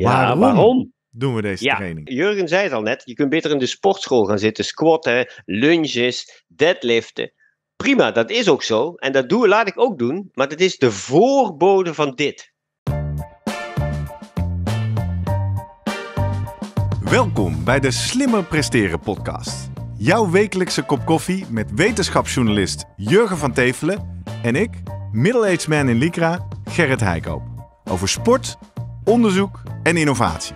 waarom, waarom? doen we deze ja, training? Jurgen zei het al net, je kunt beter in de sportschool gaan zitten, squatten, lunges, deadliften. Prima, dat is ook zo. En dat doe, laat ik ook doen, maar het is de voorbode van dit. Welkom bij de Slimmer Presteren podcast. Jouw wekelijkse kop koffie met wetenschapsjournalist Jurgen van Tevelen en ik, middle-aged man in Lycra, Gerrit Heikoop. Over sport, onderzoek en innovatie.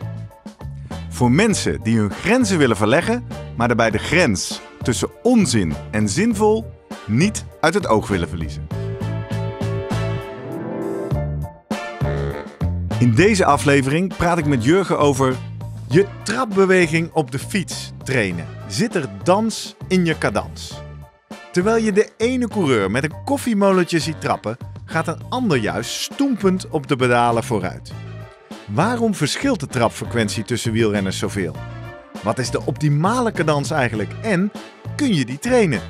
Voor mensen die hun grenzen willen verleggen, maar daarbij de grens tussen onzin en zinvol niet uit het oog willen verliezen. In deze aflevering praat ik met Jurgen over je trapbeweging op de fiets trainen. Zit er dans in je cadans? Terwijl je de ene coureur met een koffiemolentje ziet trappen, gaat een ander juist stoempend op de pedalen vooruit. Waarom verschilt de trapfrequentie tussen wielrenners zoveel? Wat is de optimale cadans eigenlijk en kun je die trainen?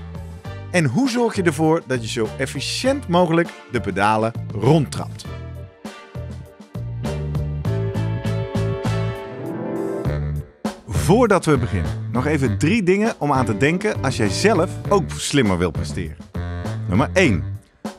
En hoe zorg je ervoor dat je zo efficiënt mogelijk de pedalen rondtrapt? Voordat we beginnen, nog even drie dingen om aan te denken als jij zelf ook slimmer wil presteren. Nummer 1.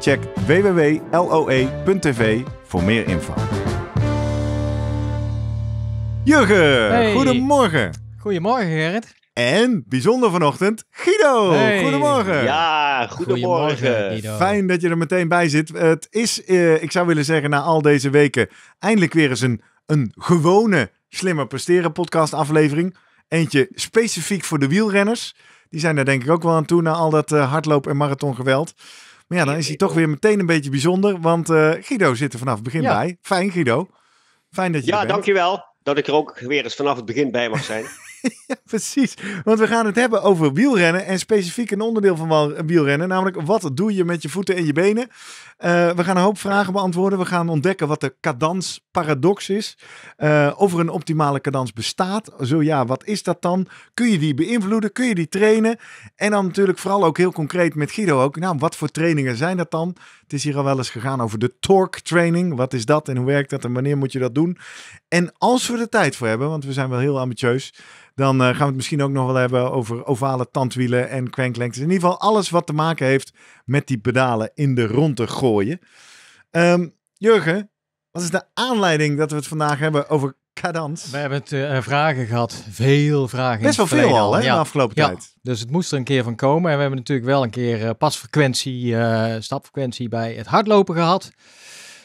Check www.loe.tv voor meer info. Jurgen, goedemorgen. Goedemorgen Gerrit. En bijzonder vanochtend, Guido. Goedemorgen. Ja, goedemorgen. Fijn dat je er meteen bij zit. Het is, eh, ik zou willen zeggen, na al deze weken eindelijk weer eens een, een gewone Slimmer Presteren podcast aflevering. Eentje specifiek voor de wielrenners. Die zijn daar denk ik ook wel aan toe na al dat eh, hardloop- en marathongeweld. Maar ja, dan is hij toch weer meteen een beetje bijzonder. Want eh, Guido zit er vanaf het begin bij. Fijn, Guido. Fijn dat je ja, bent. Ja, dankjewel. Dat ik er ook weer eens vanaf het begin bij mag zijn. ja, precies. Want we gaan het hebben over wielrennen en specifiek een onderdeel van wielrennen, namelijk wat doe je met je voeten en je benen. Eh, we gaan een hoop vragen beantwoorden. We gaan ontdekken wat de cadansparadox is. Uh, of er een optimale cadans bestaat. Zo ja, wat is dat dan? Kun je die beïnvloeden? Kun je die trainen? En dan natuurlijk vooral ook heel concreet met Guido ook. Nou, wat voor trainingen zijn dat dan? Het is hier al wel eens gegaan over de torque training. Wat is dat en hoe werkt dat en wanneer moet je dat doen? En als we er tijd voor hebben, want we zijn wel heel ambitieus, dan eh, gaan we het misschien ook nog wel hebben over ovale tandwielen en cranklengtes. In ieder geval alles wat te maken heeft met die pedalen in de ronde gooien. Ehm, Jurgen, wat is de aanleiding dat we het vandaag hebben over cadans. We hebben het eh, vragen gehad, veel vragen. Best wel veel al, hè, de afgelopen tijd. Dus het moest er een keer van komen. En we hebben natuurlijk wel een keer uh, pasfrequentie, uh, stapfrequentie bij het hardlopen gehad.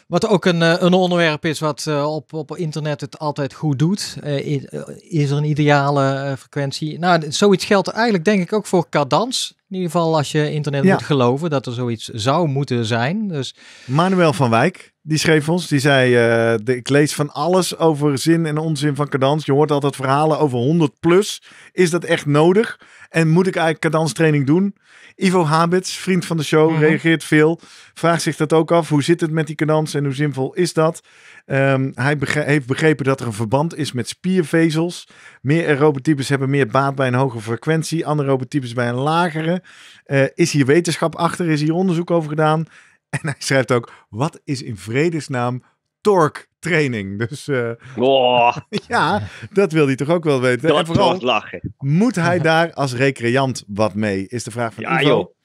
Wat ook een, een onderwerp is wat op, op internet het altijd goed doet. Is, is, er een ideale frequentie? Nou, zoiets geldt eigenlijk denk ik ook voor cadans. In ieder geval als je internet moet geloven dat er zoiets zou moeten zijn. Dus... Manuel van Wijk, die schreef ons, die zei, eh, ik lees van alles over zin en onzin van cadans. Je hoort altijd verhalen over 100 plus. Is dat echt nodig? En moet ik eigenlijk cadanstraining doen? Ivo Habits, vriend van de show, mhm. reageert veel. Vraagt zich dat ook af. Hoe zit het met die cadans en hoe zinvol is dat? Ehm, hij heeft begrepen dat er een verband is met spiervezels. Meer aerobe types hebben meer baat bij een hogere frequentie. Andere types bij een lagere. Eh, is hier wetenschap achter? Is hier onderzoek over gedaan? En hij schrijft ook, wat is in vredesnaam torque training? Dus eh, oh. ja, dat wil hij toch ook wel weten. Dat en vooral, lachen. moet hij daar als recreant wat mee? Is de vraag van ja, Joh.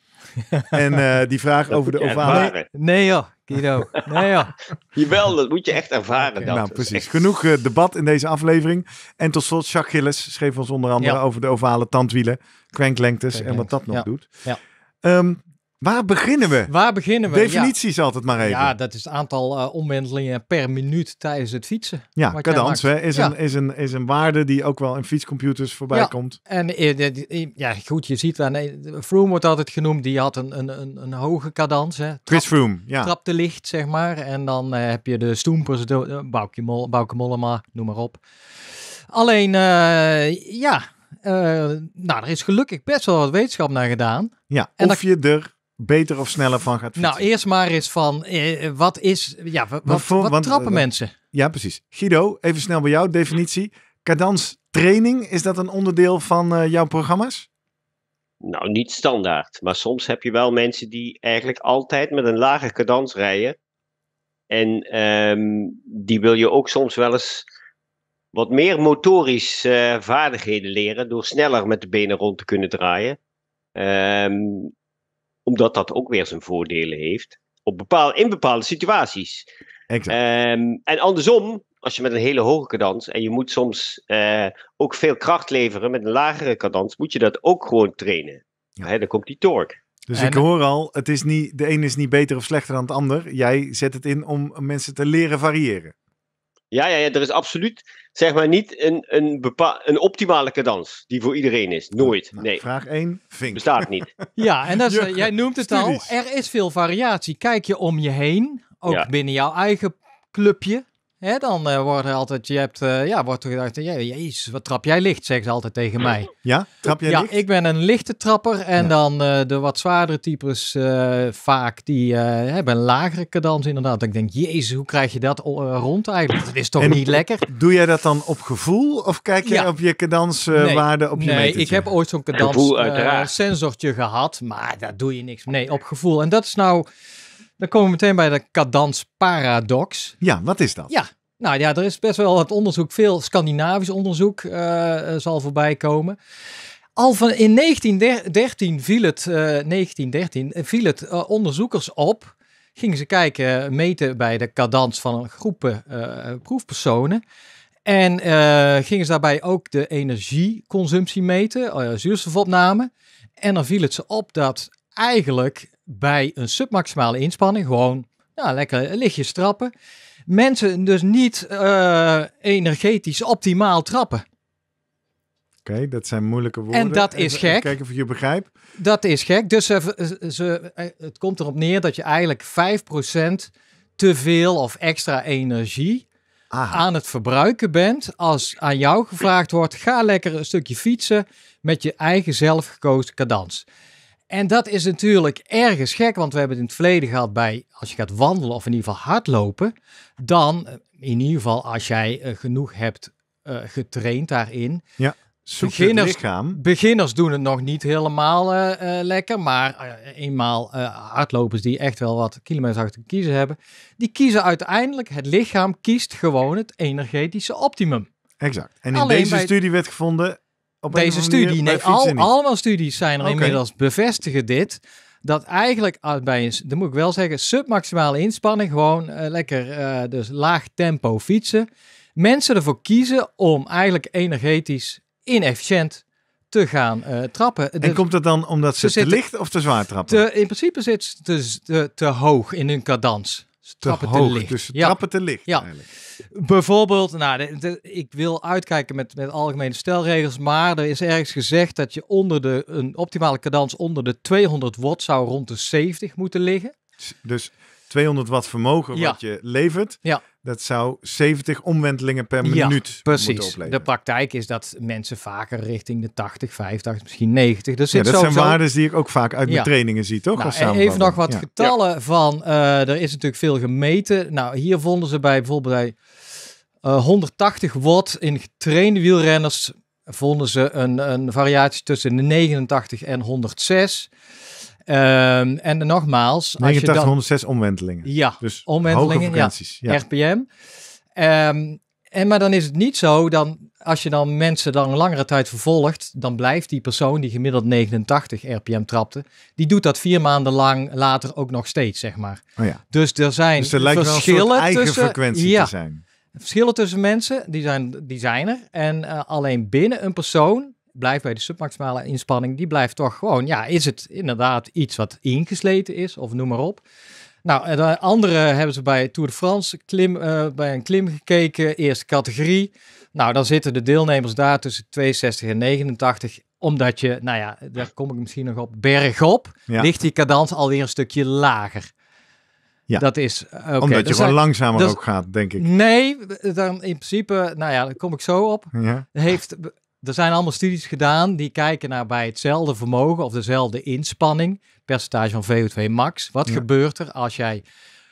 En eh, die vraag over de ovale... Nee, nee joh, Guido. Nee joh. Jawel, dat moet je echt ervaren. Dat. Nou, precies. Genoeg eh, debat in deze aflevering. En tot slot, Jacques Gilles schreef ons onder andere over de ovale tandwielen, cranklengtes en wat dat nog doet. Ja. Ehm, Waar beginnen we? Waar beginnen we? Definities altijd maar even. Ja, dat is het aantal eh, omwentelingen per minuut tijdens het fietsen. Ja, cadans is, Een, is, een, is een waarde die ook wel in fietscomputers voorbij ja. komt. En eh, eh, ja, goed, je ziet dan, Froome wordt altijd genoemd, die had een, een, een, hoge cadans. Chris ja. Trapte licht, zeg maar. En dan heb je de Stoempers, uh, Bauke, Mollema, noem maar op. Alleen, ja, nou, er is gelukkig best wel wat wetenschap naar gedaan. Ja, of je er beter of sneller van gaat nou, fietsen. Nou, eerst maar eens van, eh, wat is, ja, wat, eh, trappen mensen? Ja, precies. Guido, even snel bij jou, definitie. Kadanstraining is dat een onderdeel van eh, jouw programma's? Nou, niet standaard. Maar soms heb je wel mensen die eigenlijk altijd met een lage cadans rijden. En ehm, die wil je ook soms wel eens wat meer motorische vaardigheden leren. Door sneller met de benen rond te kunnen draaien. Um, omdat dat ook weer zijn voordelen heeft op bepaal in bepaalde situaties. Exact. Ehm, en andersom, als je met een hele hoge cadans en je moet soms eh, ook veel kracht leveren met een lagere cadans, moet je dat ook gewoon trainen. Ja. dan komt die torque. Dus ik hoor al, het is niet, de een is niet beter of slechter dan het ander. Jij zet het in om mensen te leren variëren. Ja, ja, ja, er is absoluut zeg maar niet een, een, bepaal, een optimale cadans die voor iedereen is. Nou, Nooit. Nou, nee. Vraag 1, vink. Bestaat niet. ja, en dat is, jij noemt het al. Er is veel variatie. Kijk je om je heen, ook binnen jouw eigen clubje dan eh, wordt er altijd, je hebt, uh, ja, wordt er gedacht, jezus, wat trap jij licht, zeggen ze altijd tegen mij. Ja, trap jij ja, licht? Ja, ik ben een lichte trapper en dan eh, de wat zwaardere types vaak, die hebben een lagere cadans inderdaad. ik denk, jezus, hoe krijg je dat rond eigenlijk? Dat is toch niet lekker? Doe jij dat dan op gevoel of kijk je op je cadanswaarde nee, op je Nee, ik heb ooit zo'n cadans sensortje gehad, maar daar doe je niks mee. Nee, op gevoel. En dat is nou... Dan komen we meteen bij de cadansparadox. Ja, wat is dat? Ja, nou ja, er is best wel wat onderzoek, veel Scandinavisch onderzoek eh, eh, zal voorbij komen. Al van in 1913 viel het, 1913, eh, viel het onderzoekers op, gingen ze kijken, meten bij de cadans van een groepen proefpersonen. En gingen ze daarbij ook de energieconsumptie meten, zuurstofopname. En dan viel het ze op dat eigenlijk bij een submaximale inspanning gewoon lekker lichtjes trappen. Mensen dus niet eh, energetisch optimaal trappen. Oké, dat zijn moeilijke woorden. En dat is gek. Kijken of je begrijpt. Dat is gek. Dus ze, het komt erop neer dat je eigenlijk 5% te veel of extra energie ah. aan het verbruiken bent. Als aan jou gevraagd wordt, ga lekker een stukje fietsen met je eigen zelfgekozen cadans. En dat is natuurlijk ergens gek, want we hebben het in het verleden gehad bij, als je gaat wandelen of in ieder geval hardlopen, dan eh, in ieder geval als jij eh, genoeg hebt eh, getraind daarin. Ja. Beginners, beginners, doen het nog niet helemaal lekker, maar eenmaal hardlopers die echt wel wat kilometers achter kiezen hebben, die kiezen uiteindelijk, het lichaam kiest gewoon het energetische optimum. Exact. En in deze studie werd gevonden, op deze studie. Nee, al, allemaal studies zijn er inmiddels bevestigen dit. Dat eigenlijk bij een, dan moet ik wel zeggen, submaximale inspanning, gewoon eh, lekker eh, dus laag tempo fietsen. Mensen ervoor kiezen om eigenlijk energetisch inefficiënt te gaan eh, trappen. En komt dat dan omdat ze, te licht of te zwaar trappen? in principe zit ze te, te hoog in hun cadans trappen te, licht. Dus ja. trappen te licht. Ja. Bijvoorbeeld, nou, ik wil uitkijken met, met algemene stelregels, maar er is ergens gezegd dat je onder de, een optimale cadans onder de 200 watt zou rond de 70 moeten liggen. Dus 200 watt vermogen wat je levert. Ja. Dat zou 70 omwentelingen per ja, minuut precies. De praktijk is dat mensen vaker richting de 80, 50, misschien 90. Dus dat zijn waarden die ik ook vaak uit mijn trainingen zie, toch? Nou, even nog wat getallen van, eh, er is natuurlijk veel gemeten. Nou, hier vonden ze bij bijvoorbeeld bij 180 eh, watt in getrainde wielrenners vonden ze een, een variatie tussen de 89 en 106. Ehm, en nogmaals... 8906 omwentelingen. Ja, dus omwentelingen, ja, ja, RPM. Ehm, en, maar dan is het niet zo, dan, als je dan mensen dan een langere tijd vervolgt, dan blijft die persoon die gemiddeld 89 RPM trapte, die doet dat vier maanden lang later ook nog steeds, zeg maar. Oh ja. Dus er zijn dus verschillen eigen tussen, frequentie ja, te zijn. Verschillen tussen mensen, die zijn, die zijn er. En eh, alleen binnen een persoon blijft bij de submaximale inspanning, die blijft toch gewoon, ja, is het inderdaad iets wat ingesleten is of noem maar op. Nou, de andere hebben ze bij Tour de France klim, eh, bij een klim gekeken, eerste categorie. Nou, dan zitten de deelnemers daar tussen 62 en 89 omdat je, nou ja, daar kom ik misschien nog op, bergop ja. ligt die cadans alweer een stukje lager. Ja. Dat is. Eh, omdat dus je gewoon langzamer dus, ook gaat, denk ik. Nee, dan in principe, nou ja, daar kom ik zo op. Ja. Heeft er zijn allemaal studies gedaan die kijken naar bij hetzelfde vermogen of dezelfde inspanning, percentage van VO2 max. Wat gebeurt er als jij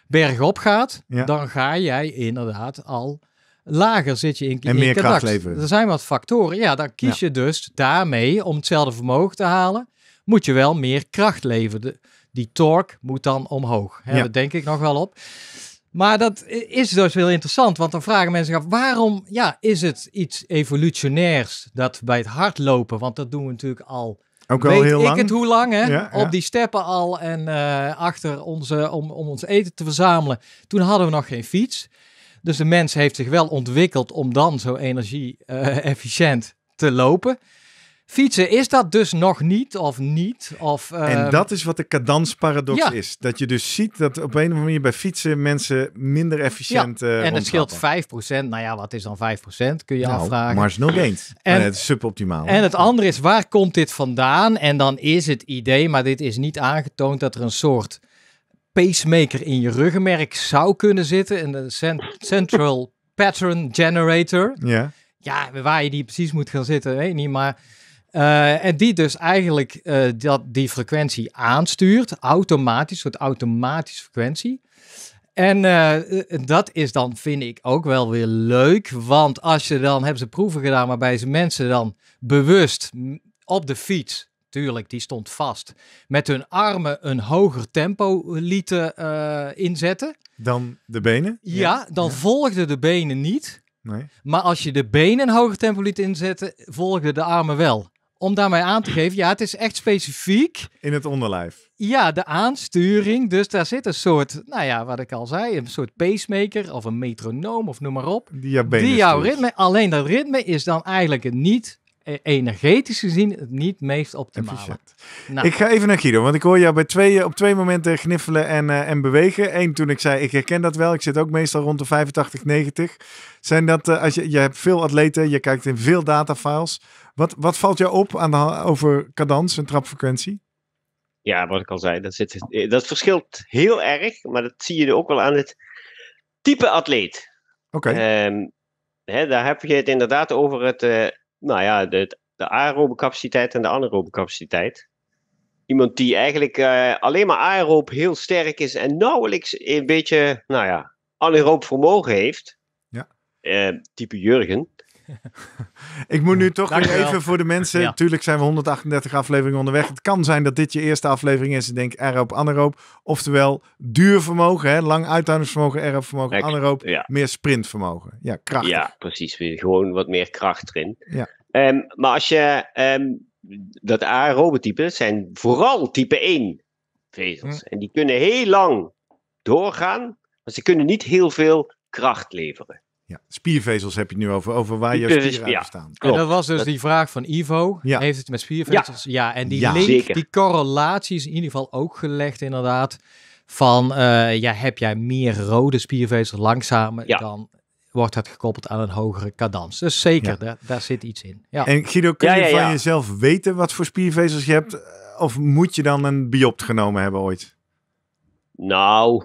bergop gaat? Dan ga jij inderdaad al lager zit je in En meer kracht leveren. Er zijn wat factoren. Ja, dan kies je dus daarmee om hetzelfde vermogen te halen, moet je wel meer kracht leveren. die torque moet dan omhoog. Hè, Dat denk ik nog wel op. Maar dat is dus heel interessant, want dan vragen mensen af, waarom ja, is het iets evolutionairs dat bij het hardlopen, want dat doen we natuurlijk al ook al heel ik het hoe lang, hè? Op die steppen al en eh, achter onze, om, om ons eten te verzamelen. Toen hadden we nog geen fiets. Dus de mens heeft zich wel ontwikkeld om dan zo energie-efficiënt eh, te lopen. Fietsen is dat dus nog niet of niet. Of, En ehm, dat is wat de cadansparadox is. Dat je dus ziet dat op een of andere manier bij fietsen mensen minder efficiënt ja. Eh, en het scheelt 5%. Nou ja, wat is dan 5%? Kun je nou, afvragen. nog eens En, nou het is suboptimaal. En het andere is, waar komt dit vandaan? En dan is het idee, maar dit is niet aangetoond, dat er een soort pacemaker in je ruggenmerk zou kunnen zitten. in de Central Pattern Generator. Ja. Ja, waar je die precies moet gaan zitten, weet niet. Maar eh, en die dus eigenlijk eh, dat, die frequentie aanstuurt, automatisch, soort automatische frequentie. En eh, dat is dan, vind ik, ook wel weer leuk. Want als je dan, hebben ze proeven gedaan waarbij ze mensen dan bewust op de fiets, tuurlijk, die stond vast, met hun armen een hoger tempo lieten inzetten. Dan de benen? Ja, dan volgden de benen niet. Nee. Maar als je de benen een hoger tempo liet inzetten, volgden de armen wel om daarmee aan te geven, ja, het is echt specifiek. In het onderlijf. Ja, de aansturing. Dus daar zit een soort, nou ja, wat ik al zei, een soort pacemaker of een metronoom of noem maar op. Diabetes. Die jouw dus. ritme. Alleen dat ritme is dan eigenlijk niet E-, energetisch gezien het niet meest optimale. Nou. Ik ga even naar Guido, want ik hoor jou bij twee, op twee momenten gniffelen en, eh, en bewegen. Eén, toen ik zei, ik herken dat wel. Ik zit ook meestal rond de 85, 90. Zijn dat, eh, als je, je hebt veel atleten, je kijkt in veel datafiles. Wat, wat valt jou op aan de, over cadans en trapfrequentie? Ja, wat ik al zei, dat, zit, dat verschilt heel erg, maar dat zie je ook wel aan het type atleet. Oké. Ehm, daar heb je het inderdaad over het... Eh, nou ja, de, de aerobe capaciteit en de anaerobe capaciteit. Iemand die eigenlijk eh, alleen maar aerobe heel sterk is en nauwelijks een beetje, nou ja, vermogen heeft. Ja. Eh, type Jurgen ik moet nu toch weer even voor de mensen. Tuurlijk zijn we 138 afleveringen onderweg. Het kan zijn dat dit je eerste aflevering is. Ik denk aeroop, anaeroop. Oftewel duur vermogen, hè? lang uithoudingsvermogen, aeroop vermogen, anaeroop. Meer sprintvermogen. Ja, kracht. Ja, precies. Gewoon wat meer kracht erin. Ja. Ehm, maar als je ehm, dat aerobe type zijn vooral type 1 vezels. Hm. En die kunnen heel lang doorgaan, maar ze kunnen niet heel veel kracht leveren. Ja, spiervezels heb je nu over, over waar je spieren ja, staan. En dat was dus die vraag van Ivo. Heeft het met spiervezels? Ja, en die link, die correlatie is in ieder geval ook gelegd inderdaad. Van, eh, ja, heb jij meer rode spiervezels langzamer dan wordt dat gekoppeld aan een hogere cadans. Dus zeker, daar, zit iets in. Ja. En Guido, kun je van jezelf weten wat voor spiervezels je hebt? Eh, of moet je dan een biopt genomen hebben ooit? Nou,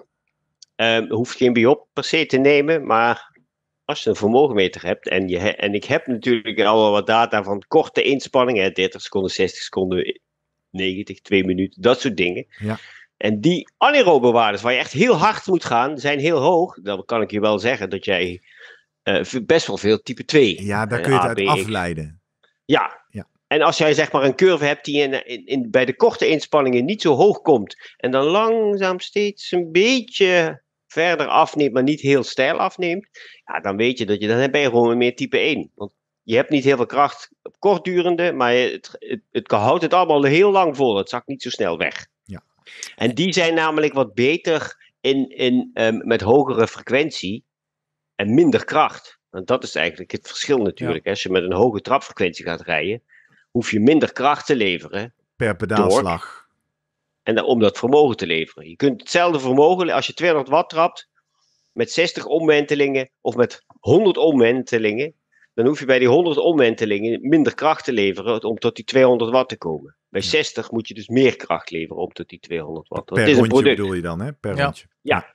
um, hoeft geen biop per se te nemen, maar als je een vermogenmeter hebt, en, je, en ik heb natuurlijk al wat data van korte inspanningen, 30 seconden, 60 seconden, 90, 2 minuten, dat soort dingen. Ja. En die anaerobe waardes, waar je echt heel hard moet gaan, zijn heel hoog. Dan kan ik je wel zeggen dat jij eh, best wel veel type 2. Ja, daar eh, kun je het uit afleiden. Ja. ja. En als jij zeg maar een curve hebt die in, in, bij de korte inspanningen niet zo hoog komt, en dan langzaam steeds een beetje verder afneemt, maar niet heel stijl afneemt, ja, dan weet je dat je, dan ben je gewoon meer type 1. Want je hebt niet heel veel kracht op kortdurende, maar het, het, het houdt het allemaal heel lang vol. Het zakt niet zo snel weg. Ja. En die zijn namelijk wat beter in, in, ehm, met hogere frequentie en minder kracht. Want dat is eigenlijk het verschil natuurlijk. Als je met een hoge trapfrequentie gaat rijden, hoef je minder kracht te leveren. Per pedaalslag. En om dat vermogen te leveren. Je kunt hetzelfde vermogen, als je 200 watt trapt, met 60 omwentelingen of met 100 omwentelingen, dan hoef je bij die 100 omwentelingen minder kracht te leveren om tot die 200 watt te komen. Bij 60 moet je dus meer kracht leveren om tot die 200 watt. Per rondje bedoel je dan, hè? Per ja. rondje. Ja.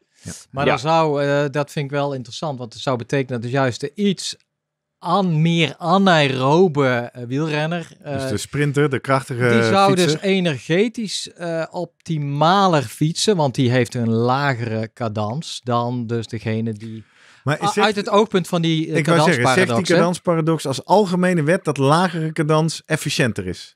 Maar dan zou, eh, dat vind ik wel interessant, want het zou betekenen dat de juist de iets an, meer anaerobe eh, wielrenner. dus de eh, sprinter, de krachtige Die zou dus energetisch eh, optimaler fietsen, want die heeft een lagere cadans dan dus degene die... Maar uit het oogpunt van die ik wou zeggen, zegt die cadansparadox als algemene wet dat lagere cadans efficiënter is?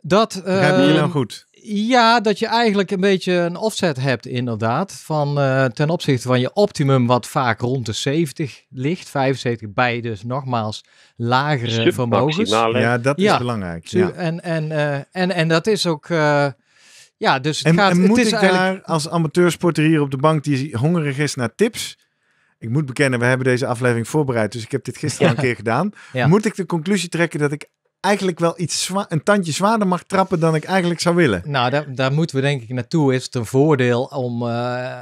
Dat... Uh, Begrijp je nou goed? Ja, dat je eigenlijk een beetje een offset hebt, inderdaad. Van, eh, ten opzichte van je optimum, wat vaak rond de 70 ligt. 75 bij dus nogmaals lagere vermogens. Ja, dat is belangrijk. Ja. En, en, eh, en, en dat is ook. Eh, ja, dus het en, gaat, en moet het is ik daar als amateursporter hier op de bank die hongerig is naar tips? Ik moet bekennen, we hebben deze aflevering voorbereid, dus ik heb dit gisteren al een keer gedaan. Moet ik de conclusie trekken dat ik eigenlijk wel iets een tandje zwaarder mag trappen dan ik eigenlijk zou willen. Nou, daar, daar moeten we denk ik naartoe. Is het een voordeel om, uh, uh,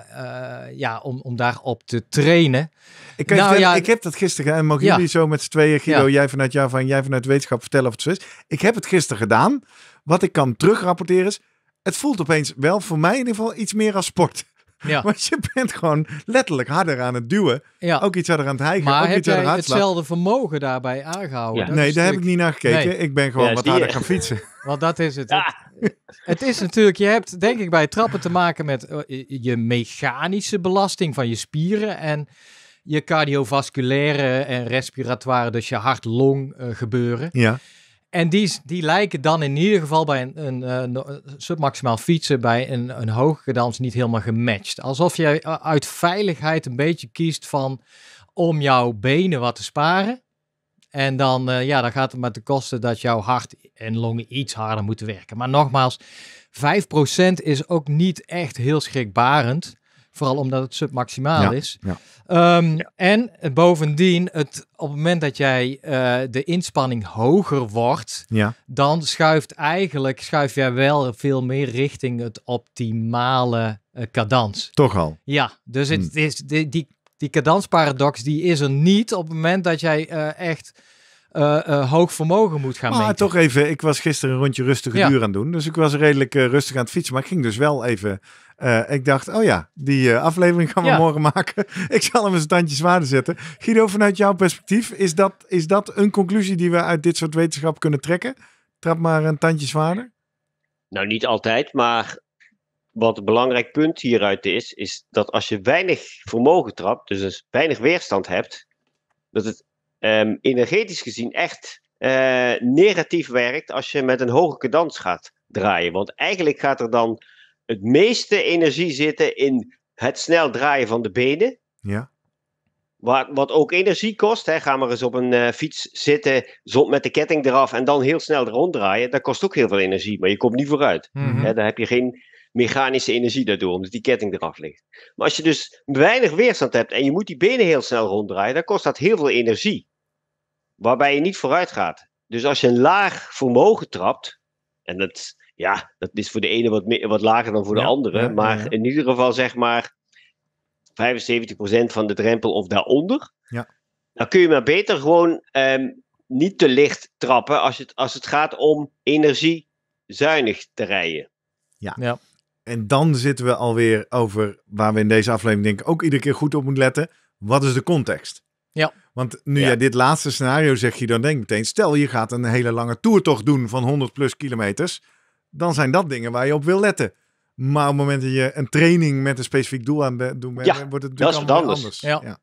ja, om, om daarop te trainen? Ik, nou ik heb dat gisteren gedaan. Mogen jullie zo met z'n tweeën, Guido, jij vanuit jouw van jij vanuit wetenschap vertellen of het zo is? Ik heb het gisteren gedaan. Wat ik kan terugrapporteren is, het voelt opeens wel voor mij in ieder geval iets meer als sport. Ja. Want je bent gewoon letterlijk harder aan het duwen. Ook iets harder aan het hijgen. Maar ook heb jij hetzelfde vermogen daarbij aangehouden? Nee, daar heb ik niet naar gekeken. Ik ben gewoon wat harder gaan fietsen. Want dat is het. het. is natuurlijk, je hebt denk ik bij trappen te maken met eh, je mechanische belasting van je spieren. En je cardiovasculaire en respiratoire, dus je hart-long gebeuren. Ja. En die, die lijken dan in ieder geval bij een, een, eh, submaximaal fietsen bij een, een hoge cadans niet helemaal gematcht. Alsof je eh, uit veiligheid een beetje kiest van om jouw benen wat te sparen. En dan, eh, ja, dan gaat het maar de kosten dat jouw hart en longen iets harder moeten werken. Maar nogmaals, 5% is ook niet echt heel schrikbarend. Vooral omdat het submaximaal is. Ehm, en bovendien, het, op het moment dat jij eh, de inspanning hoger wordt, dan schuift eigenlijk, schuif jij wel veel meer richting het optimale uh, cadans. Toch al? Ja, dus het, hmm. is, die, die, die cadansparadox die is er niet op het moment dat jij eh, echt eh, eh, hoog vermogen moet gaan maar meten. toch even, ik was gisteren een rondje rustige duur aan het doen. Dus ik was redelijk eh, rustig aan het fietsen. Maar ik ging dus wel even... ik dacht, oh ja, die aflevering gaan we morgen maken. ik zal hem eens een tandje zwaarder zetten. Guido, vanuit jouw perspectief, is dat, is dat een conclusie die we uit dit soort wetenschap kunnen trekken? Trap maar een tandje zwaarder. Nou, niet altijd, maar wat een belangrijk punt hieruit is, is dat als je weinig vermogen trapt, dus, dus weinig weerstand hebt, dat het Ehm, energetisch gezien echt eh, negatief werkt als je met een hoge cadans gaat draaien. Want eigenlijk gaat er dan het meeste energie zitten in het snel draaien van de benen. Ja. Wat, wat ook energie kost. Hè. Ga maar eens op een eh, fiets zitten met de ketting eraf en dan heel snel ronddraaien. Dat kost ook heel veel energie, maar je komt niet vooruit. Mhm. dan heb je geen mechanische energie daardoor, omdat die ketting eraf ligt. Maar als je dus weinig weerstand hebt en je moet die benen heel snel ronddraaien, dan kost dat heel veel energie waarbij je niet vooruit gaat. Dus als je een laag vermogen trapt, en dat, ja, dat is voor de ene wat, meer, wat lager dan voor de andere, maar in ieder geval zeg maar 75% van de drempel of daaronder, dan kun je maar beter gewoon ehm, niet te licht trappen als het, als het gaat om energiezuinig te rijden. Ja. ja. En dan zitten we alweer over waar we in deze aflevering denk ik ook iedere keer goed op moeten letten. Wat is de context? Ja. Want nu ja. dit laatste scenario zeg je, dan denk ik meteen, stel je gaat een hele lange toertocht doen van 100 plus kilometers, dan zijn dat dingen waar je op wil letten. Maar op het moment dat je een training met een specifiek doel aan doet, doen, wordt het natuurlijk allemaal anders. anders. Ja. ja.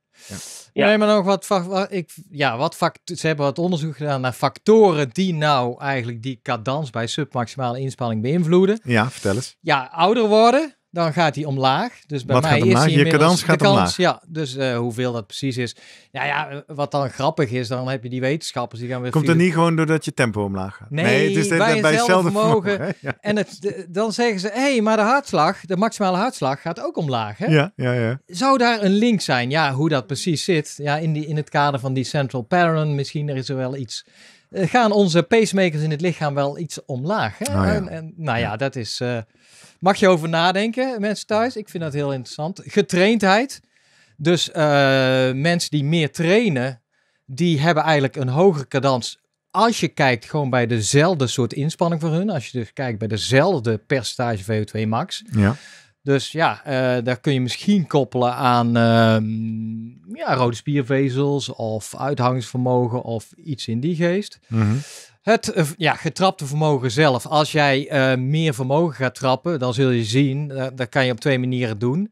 Ja. Nee, maar nog wat, ik, ja, wat ze hebben wat onderzoek gedaan naar factoren die nou eigenlijk die cadans bij submaximale inspanning beïnvloeden. Ja, vertel eens. Ja, ouder worden, dan gaat hij omlaag. Dus bij mij is hij Je gaat kans, omlaag. Ja, dus eh, hoeveel dat precies is. Ja, ja, wat dan grappig is, dan heb je die wetenschappers die gaan weer. Komt het niet gewoon doordat je tempo omlaag gaat? Nee, nee het is bij, hetzelfde vermogen. En het, dan zeggen ze, hé, hey, maar de hartslag, de maximale hartslag gaat ook omlaag. Hè? Ja, ja, ja. Zou daar een link zijn? Ja, hoe dat precies zit. Ja, in, die, in het kader van die central pattern, misschien er is er wel iets eh, gaan onze pacemakers in het lichaam wel iets omlaag. Hè? Ah, en, en, nou ja, dat is. Eh, Mag je over nadenken, mensen thuis. Ik vind dat heel interessant. Getraindheid. Dus eh, mensen die meer trainen, die hebben eigenlijk een hogere cadans. Als je kijkt gewoon bij dezelfde soort inspanning voor hun. Als je dus kijkt bij dezelfde percentage VO2 max. Ja. Dus ja, uh, daar kun je misschien koppelen aan ehm, ja, rode spiervezels of uithangingsvermogen of iets in die geest. Mhm. Het eh, ja, getrapte vermogen zelf. Als jij eh, meer vermogen gaat trappen, dan zul je zien, dat kan je op twee manieren doen.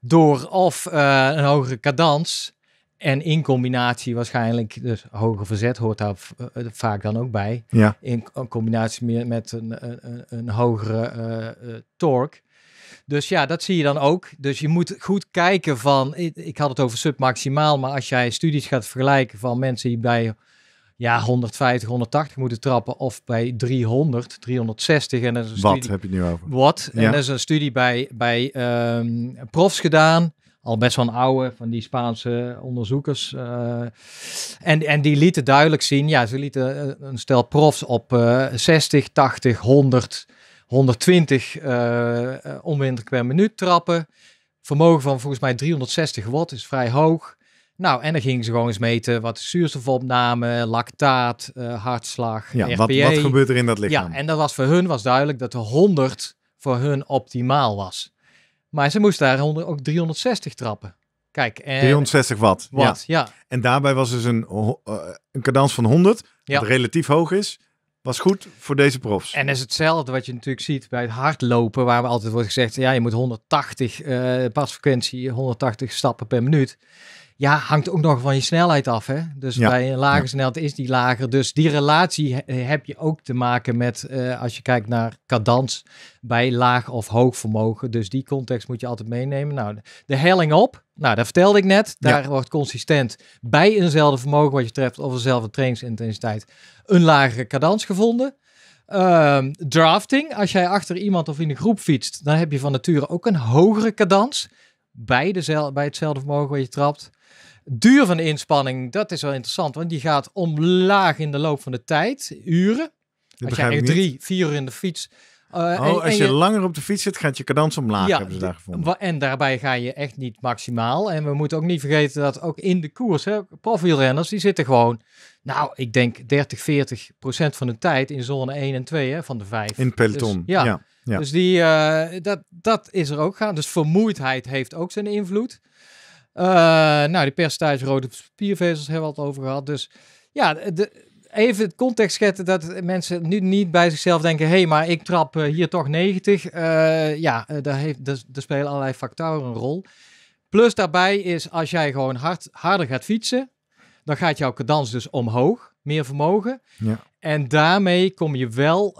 Door of een hogere cadans en in combinatie waarschijnlijk, dus hoger verzet hoort daar vaak dan ook bij. Ja. In, combinatie met, met een, een, een hogere torque dus ja, dat zie je dan ook. Dus je moet goed kijken van, ik, had het over submaximaal, maar als jij studies gaat vergelijken van mensen die bij ja, 150, 180 moeten trappen of bij 300, 360. En dat is een wat heb je het nu over? Wat? En er is een studie bij, bij ehm, profs gedaan al best wel een oude van die Spaanse onderzoekers. Eh. en, en die lieten duidelijk zien, ja, ze lieten eh, een stel profs op 60, 80, 100 120 uh, eh, eh, per minuut trappen. Vermogen van volgens mij 360 watt is vrij hoog. Nou, en dan gingen ze gewoon eens meten wat zuurstofopname, lactaat, eh, hartslag, ja, wat, e. wat, gebeurt er in dat lichaam? Ja, en dat was voor hun was duidelijk dat de 100 voor hun optimaal was. Maar ze moesten daar 100, ook 360 trappen. Kijk, en, 360 watt. watt ja. En daarbij was dus een, uh, een cadans van 100, ja. wat relatief hoog is was goed voor deze profs. En is hetzelfde wat je natuurlijk ziet bij het hardlopen, waar we altijd wordt gezegd, ja, je moet 180 eh, pasfrequentie, 180 stappen per minuut. Ja, hangt ook nog van je snelheid af. Hè? Dus bij een lage snelheid is die lager. Dus die relatie eh, heb je ook te maken met, eh, als je kijkt naar cadans, bij laag of hoog vermogen. Dus die context moet je altijd meenemen. Nou, de helling op, nou, dat vertelde ik net. Daar wordt consistent bij eenzelfde vermogen wat je treft of eenzelfde trainingsintensiteit een lagere cadans gevonden. Ehm, drafting, als jij achter iemand of in een groep fietst, dan heb je van nature ook een hogere cadans bij, bij hetzelfde vermogen wat je trapt. Duur van de inspanning, dat is wel interessant, want die gaat omlaag in de loop van de tijd, uren. Dat als jij drie, vier uur in de fiets eh, oh, als je, langer op de fiets zit, gaat je cadans omlaag, hebben ze daar gevonden. En daarbij ga je echt niet maximaal. En we moeten ook niet vergeten dat ook in de koers, profielrenners, die zitten gewoon, nou, ik denk 30, 40 procent van de tijd in zone 1 en 2 hè, van de 5. In peloton, dus, ja. ja. Dus die, eh, dat, dat is er ook gaan. Dus vermoeidheid heeft ook zijn invloed. Uh, nou, die percentage rode spiervezels hebben we al over gehad. Dus ja, de, even het context schetten dat mensen nu niet bij zichzelf denken: hé, hey, maar ik trap eh, hier toch 90. Eh, ja, eh, daar, heeft, daar, spelen allerlei factoren een rol. Plus daarbij is als jij gewoon hard, harder gaat fietsen, dan gaat jouw cadans dus omhoog. Meer vermogen. Ja. En daarmee kom je wel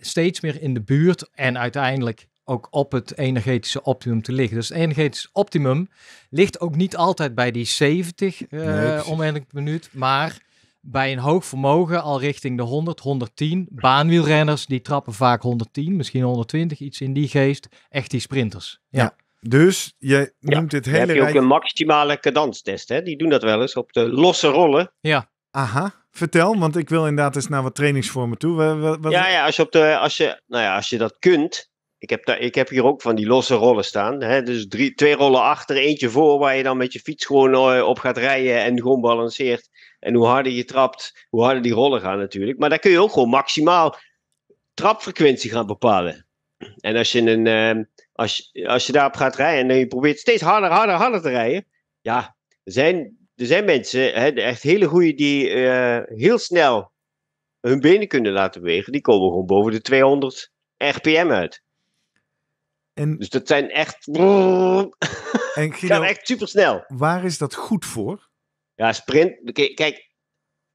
steeds meer in de buurt en uiteindelijk ook op het energetische optimum te liggen. Dus het energetisch optimum ligt ook niet altijd bij die 70 uh, nee, om een minuut, maar bij een hoog vermogen al richting de 100, 110. Baanwielrenners die trappen vaak 110, misschien 120, iets in die geest. Echt die sprinters. ja. ja. Dus je noemt dit hele. Dan heb je ook een maximale kadanstest? hè? Die doen dat wel eens op de losse rollen. Ja. Aha. Vertel, want ik wil inderdaad eens naar wat trainingsvormen toe. wat... Ja, ja, als je op de, als je, nou ja, als je dat kunt. Ik heb, daar, ik heb hier ook van die losse rollen staan. Hè? Dus drie, twee rollen achter, eentje voor, waar je dan met je fiets gewoon eh, op gaat rijden en gewoon balanceert. En hoe harder je trapt, hoe harder die rollen gaan natuurlijk. Maar daar kun je ook gewoon maximaal trapfrequentie gaan bepalen. En als je, een, uh, als, als je daarop gaat rijden en je probeert steeds harder, harder, harder te rijden. Ja, er zijn, er zijn mensen, hè, echt hele goede, die eh, heel snel hun benen kunnen laten bewegen. Die komen gewoon boven de 200 RPM uit. En, dus dat zijn echt. en Gino, echt super snel. Waar is dat goed voor? Ja, sprint. Kijk,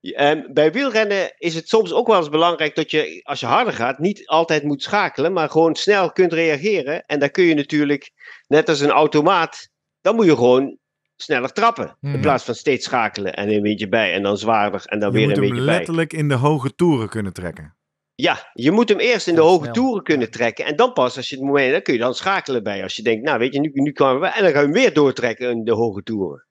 ehm, bij wielrennen is het soms ook wel eens belangrijk dat je, als je harder gaat, niet altijd moet schakelen, maar gewoon snel kunt reageren. En daar kun je natuurlijk, net als een automaat, dan moet je gewoon sneller trappen. In hmm. plaats van steeds schakelen en een beetje bij en dan zwaarder en dan weer een beetje bij. Je moet hem letterlijk in de hoge toeren kunnen trekken. Ja, je moet hem eerst in de hoge toeren kunnen trekken. En dan pas, als je het moment, dan kun je dan schakelen bij. Als je denkt, nou weet je, nu, nu kan we. En dan gaan we hem weer doortrekken in de hoge toeren.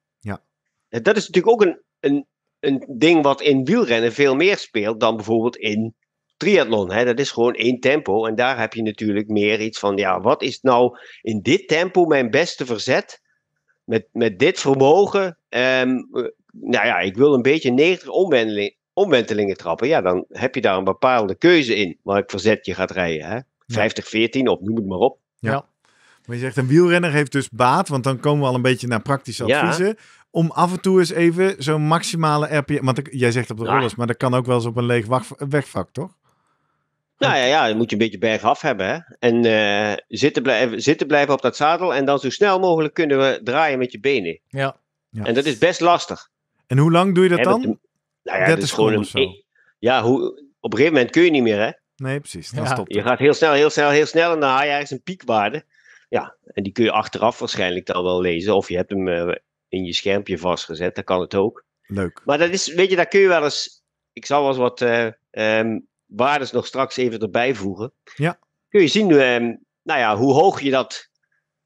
Dat is natuurlijk ook een, een, een ding wat in wielrennen veel meer speelt dan bijvoorbeeld in triathlon. Hè? Dat is gewoon één tempo. En daar heb je natuurlijk meer iets van, ja, wat is nou in dit tempo mijn beste verzet? Met, met dit vermogen, ehm, nou ja, ik wil een beetje 90 omwentelingen, omwentelingen trappen. Ja, dan heb je daar een bepaalde keuze in welk verzet je gaat rijden. Hè? 50, 14 op, noem het maar op. Ja. Maar je zegt, een wielrenner heeft dus baat, want dan komen we al een beetje naar praktische adviezen. Ja om af en toe eens even zo'n maximale RPM... Want jij zegt op de rollers, maar dat kan ook wel eens op een leeg wegvak, toch? Nou ja, ja, dan moet je een beetje bergaf hebben. Hè? En eh, zitten, blijven, zitten blijven op dat zadel. En dan zo snel mogelijk kunnen we draaien met je benen. Ja. ja. En dat is best lastig. En hoe lang doe je dat dan? Dat, nou ja, is gewoon een, e-, Ja, hoe, op een gegeven moment kun je niet meer, hè? Nee, precies. Dan ja. Je gaat heel snel, heel snel, heel snel. En dan haal je ergens een piekwaarde. Ja, en die kun je achteraf waarschijnlijk dan wel lezen. Of je hebt hem eh, in je schermpje vastgezet. Dan kan het ook. Leuk. Maar dat is, weet je, daar kun je wel eens. Ik zal wel eens wat eh, ehm, waardes nog straks even erbij voegen. Ja. Kun je zien um, nou ja, hoe hoog je dat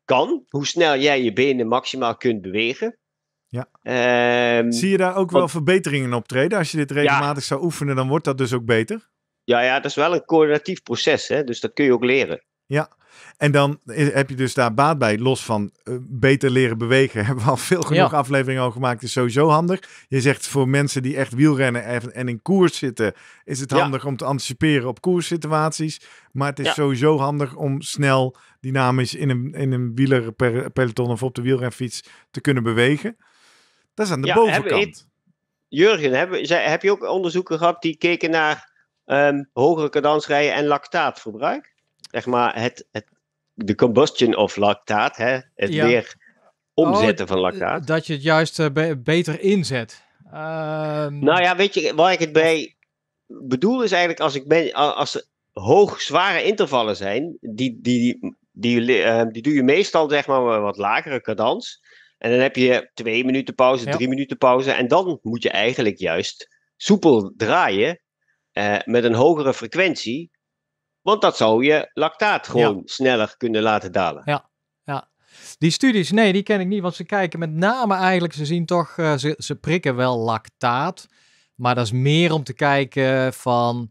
kan. Hoe snel jij je benen maximaal kunt bewegen. Ja. Ehm, Zie je daar ook wel verbeteringen optreden? Als je dit regelmatig zou oefenen, dan wordt dat dus ook beter? Ja, ja, dat is wel een coördinatief proces. Hè? Dus dat kun je ook leren. Ja, en dan heb je dus daar baat bij. Los van eh, beter leren bewegen. Hebben we al veel genoeg afleveringen al gemaakt. Is sowieso handig. Je zegt voor mensen die echt wielrennen en, in koers zitten. Is het handig om te anticiperen op koerssituaties. Maar het is sowieso handig om snel dynamisch in een, in een wielerpeloton of op de wielrenfiets te kunnen bewegen. Dat is aan de bovenkant. Heb, Jurgen, heb, heb, je ook onderzoeken gehad die keken naar ehm, hogere kadansrijden en lactaatverbruik? zeg maar, het, het, de combustion of lactaat, hè? het weer omzetten oh, van lactaat. Dat je het juist eh, beter inzet. Ehm, nou ja, weet je, waar ik het bij bedoel is eigenlijk als, ik ben, als er hoog zware intervallen zijn, die, die, die, eh, die doe je meestal zeg maar wat lagere cadans. En dan heb je twee minuten pauze, drie minuten pauze. En dan moet je eigenlijk juist soepel draaien eh, met een hogere frequentie. Want dat zou je lactaat gewoon sneller kunnen laten dalen. Ja, ja. Die studies, nee, die ken ik niet. Want ze kijken met name eigenlijk, ze zien toch, eh, ze, ze prikken wel lactaat. Maar dat is meer om te kijken van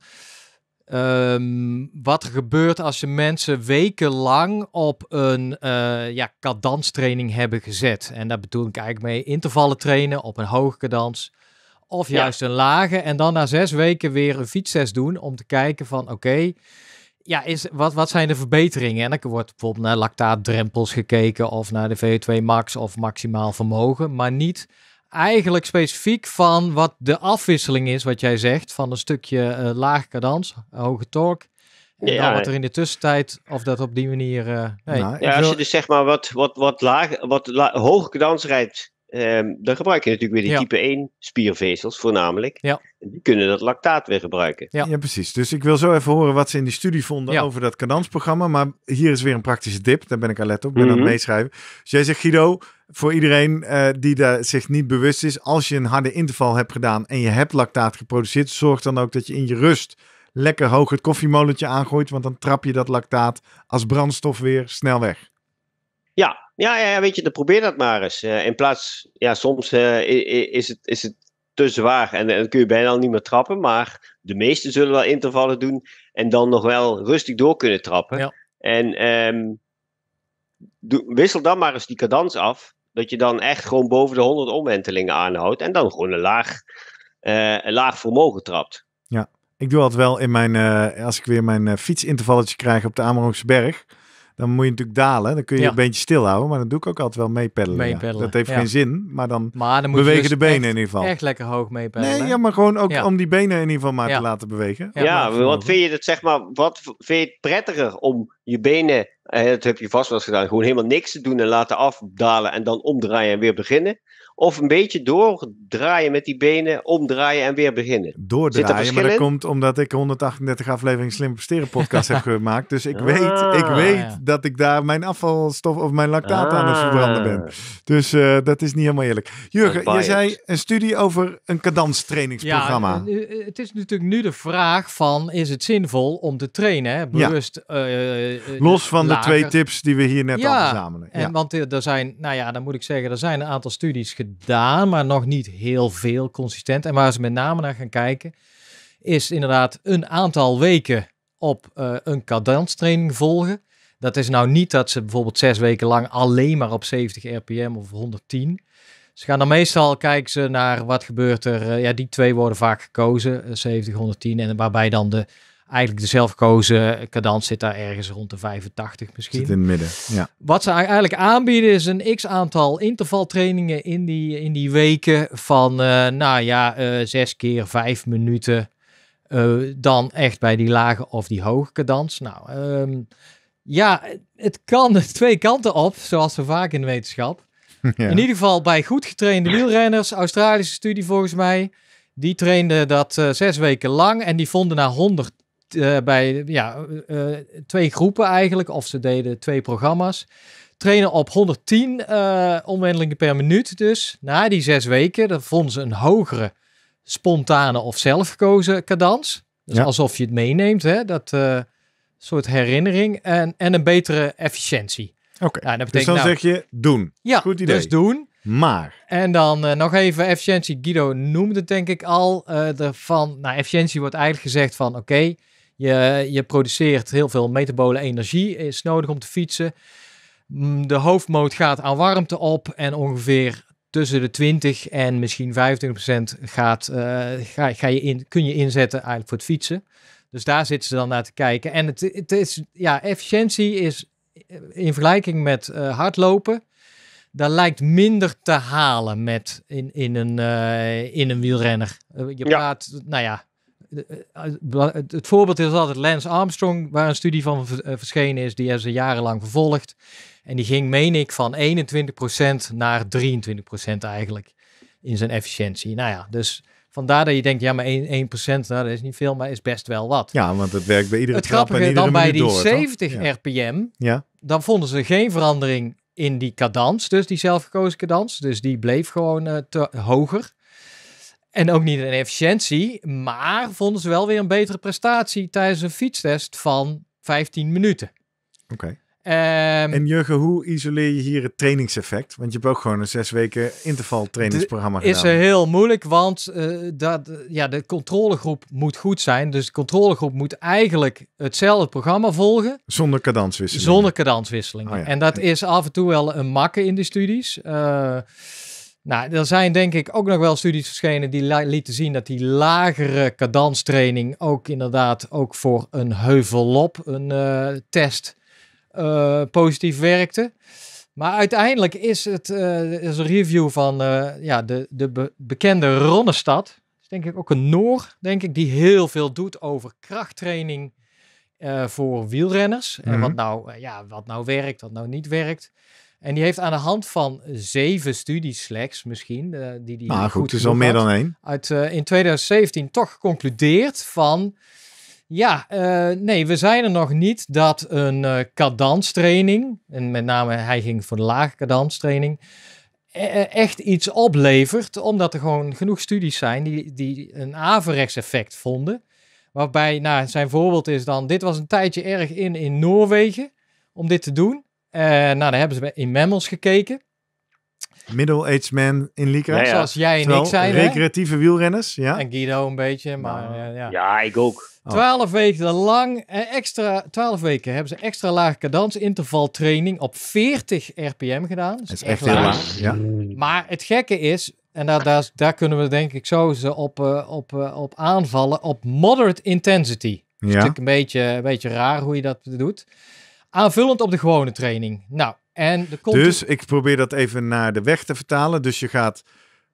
ehm, wat er gebeurt als je mensen wekenlang op een uh, ja, kadanstraining hebben gezet. En daar bedoel ik eigenlijk mee intervallen trainen op een hoge kadans. Of juist een lage. En dan na zes weken weer een fietstest doen om te kijken van oké, ja, is, wat, wat zijn de verbeteringen? En dan wordt bijvoorbeeld naar lactaatdrempels gekeken of naar de VO2 max of maximaal vermogen, maar niet eigenlijk specifiek van wat de afwisseling is, wat jij zegt, van een stukje uh, laag cadans, hoge torque. En ja, dan wat er in de tussentijd, of dat op die manier... Uh, nee. Nou, ja, als je dus zeg maar wat, wat, wat, laag, wat la, hoge cadans rijdt, Ehm, dan gebruik je natuurlijk weer die type 1 spiervezels voornamelijk. Ja. Die kunnen dat lactaat weer gebruiken. Ja. precies. Dus ik wil zo even horen wat ze in die studie vonden over dat kadansprogramma. Maar hier is weer een praktische tip. Daar ben ik alert op. ben mm aan het mhm. meeschrijven. Dus jij zegt Guido, voor iedereen uh, die daar zich niet bewust is. Als je een harde interval hebt gedaan en je hebt lactaat geproduceerd. Zorg dan ook dat je in je rust lekker hoog het koffiemolentje aangooit. Want dan trap je dat lactaat als brandstof weer snel weg. Ja, ja, ja, weet je, dan probeer dat maar eens. Eh, in plaats, ja, soms eh, is, het, is het te zwaar en, dan kun je bijna al niet meer trappen. Maar de meesten zullen wel intervallen doen en dan nog wel rustig door kunnen trappen. Ja. En ehm, wissel dan maar eens die cadans af. Dat je dan echt gewoon boven de 100 omwentelingen aanhoudt en dan gewoon een laag, eh, een laag vermogen trapt. Ja, ik doe altijd wel in mijn, als ik weer mijn fietsintervalletje krijg op de Amerongse Berg dan moet je natuurlijk dalen. Dan kun je ja. een beetje stilhouden. Maar dan doe ik ook altijd wel meepeddelen. Dat heeft geen zin. Maar dan, bewegen dus de benen in ieder geval. Echt lekker hoog meepeddelen. Nee, ja, maar gewoon ook om die benen in ieder geval maar te laten bewegen. Ja, wat vind je het zeg maar, wat vind je het prettiger om je benen, eh, dat heb je vast wel eens gedaan, gewoon helemaal niks te doen en laten afdalen en dan omdraaien en weer beginnen? Of een beetje doordraaien met die benen, omdraaien en weer beginnen. Doordraaien, maar dat komt omdat ik 138 afleveringen Slim Presteren podcast heb gemaakt. Dus ik ah. weet, ik weet dat ik daar mijn afvalstof of mijn lactaat aan het verbranden ben. Ah. Dus eh, dat is niet helemaal eerlijk. Jurgen, jij zei een studie over een kadanstrainingsprogramma. Ja, eh, het is natuurlijk nu de vraag van, is het zinvol om te trainen? Bewust. Eh, Los van de twee tips die we hier net al verzamelen. Ja. En want er zijn, nou ja, dan moet ik zeggen, er zijn een aantal studies gedaan gedaan, maar nog niet heel veel consistent. En waar ze met name naar gaan kijken, is inderdaad een aantal weken op uh, een cadanstraining volgen. Dat is nou niet dat ze bijvoorbeeld zes weken lang alleen maar op 70 RPM of 110. Ze gaan dan meestal kijken ze naar wat gebeurt er. Eh, ja, die twee worden vaak gekozen, 70, eh, 110. En waarbij dan de eigenlijk de zelfgekozen cadans zit daar ergens rond de 85 misschien. Zit in het midden, ja. Wat ze eigenlijk aanbieden is een x-aantal intervaltrainingen in die, in die weken van, eh, nou ja, eh, zes keer vijf minuten. Eh, dan echt bij die lage of die hoge cadans. Nou, ehm, ja, het kan twee kanten op, zoals we vaak in de wetenschap. In ieder geval bij goed getrainde wielrenners, Australische studie volgens mij, die trainden dat zes weken lang en die vonden na 100 eh, bij ja, eh, eh, twee groepen eigenlijk, of ze deden twee programma's. Trainen op 110 uh, omwendelingen per minuut dus. Na die zes weken, dan vonden ze een hogere spontane of zelfgekozen cadans. Dus alsof je het meeneemt, hè? dat soort herinnering. En, en een betere efficiëntie. Oké, okay. nou, dus dan nou- zeg je doen. Ja, Goed dus idee. dus doen. Maar. En dan nog even efficiëntie. Guido noemde het denk ik al. Uh, ervan, nou, efficiëntie wordt eigenlijk gezegd van oké, je, je produceert heel veel metabole energie, is nodig om te fietsen. Mm, de hoofdmoot gaat aan warmte op en ongeveer tussen de 20 en misschien 25 gaat, eh, ga, ga je in, kun je inzetten eigenlijk voor het fietsen. Dus daar zitten ze dan naar te kijken. En het, het is, ja, efficiëntie is eh, in vergelijking met eh, hardlopen, daar lijkt minder te halen met in, in, een, in een wielrenner. je praat, nou ja, eh, het voorbeeld is altijd Lance Armstrong, waar een studie van eh, verschenen is, die hebben ze jarenlang vervolgd. En die ging, meen ik, van 21% naar 23% eigenlijk in zijn efficiëntie. Nou ja, dus vandaar dat je denkt, ja, maar 1%, 1% nou, dat is niet veel, maar is best wel wat. Ja, want het werkt bij iedere het trap en iedere dan bij die 70 rpm, ja. dan vonden ze geen verandering in die cadans, dus die zelfgekozen cadans. Dus die bleef gewoon eh, te, hoger. En ook niet in efficiëntie, maar vonden ze wel weer een betere prestatie tijdens een fietstest van 15 minuten. Oké. Ehm, en Jurgen, hoe isoleer je hier het trainingseffect? Want je hebt ook gewoon een zes weken intervaltrainingsprogramma gedaan. Is er heel moeilijk, want eh, dat, ja, de controlegroep moet goed zijn. Dus de controlegroep moet eigenlijk hetzelfde programma volgen. Zonder kadanswisselingen. Zonder kadanswisselingen. Oh en dat is af en toe wel een makke in de studies. Eh, nou, er zijn denk ik ook nog wel studies verschenen die lieten zien dat die lagere cadanstraining ook inderdaad ook voor een heuvelop een eh, test, eh, positief werkte. Maar uiteindelijk is het eh, is een review van ja, de, de be bekende Ronnestad. Is denk ik ook een Noor, denk ik, die heel veel doet over krachttraining voor wielrenners. En mhm. wat nou, ja, wat nou werkt, wat nou niet werkt. En die heeft aan de hand van zeven studies slechts misschien, uh, die die. goed, goed is al meer dan één. Uit eh, in 2017 toch geconcludeerd van. Ja, eh, nee, we zijn er nog niet dat een cadanstraining, en met name hij ging voor de lage cadanstraining, e-, e-, echt iets oplevert, omdat er gewoon genoeg studies zijn die, die een averechts effect vonden. Waarbij, nou, zijn voorbeeld is dan, dit was een tijdje erg in in Noorwegen om dit te doen. Eh, nou, daar hebben ze in Mammals gekeken. Middle-aged man in Lycra. Zoals jij en ik zijn. Recreatieve wielrenners, ja. En Guido een beetje, nou, maar eh, ja. Ja, ik ook. Oh. Twaalf weken lang, eh, extra, twaalf weken hebben ze extra lage cadansinterval training op 40 rpm gedaan. dat is echt, heel laag. Ja. Maar het gekke is, en daar, daar, kunnen we denk ik zo ze op, op, op aanvallen, op moderate intensity. Ja. Dat is natuurlijk een beetje, een beetje raar hoe je dat doet. Aanvullend op de gewone training. Nou, en de Dus ik probeer dat even naar de weg te vertalen. Dus je gaat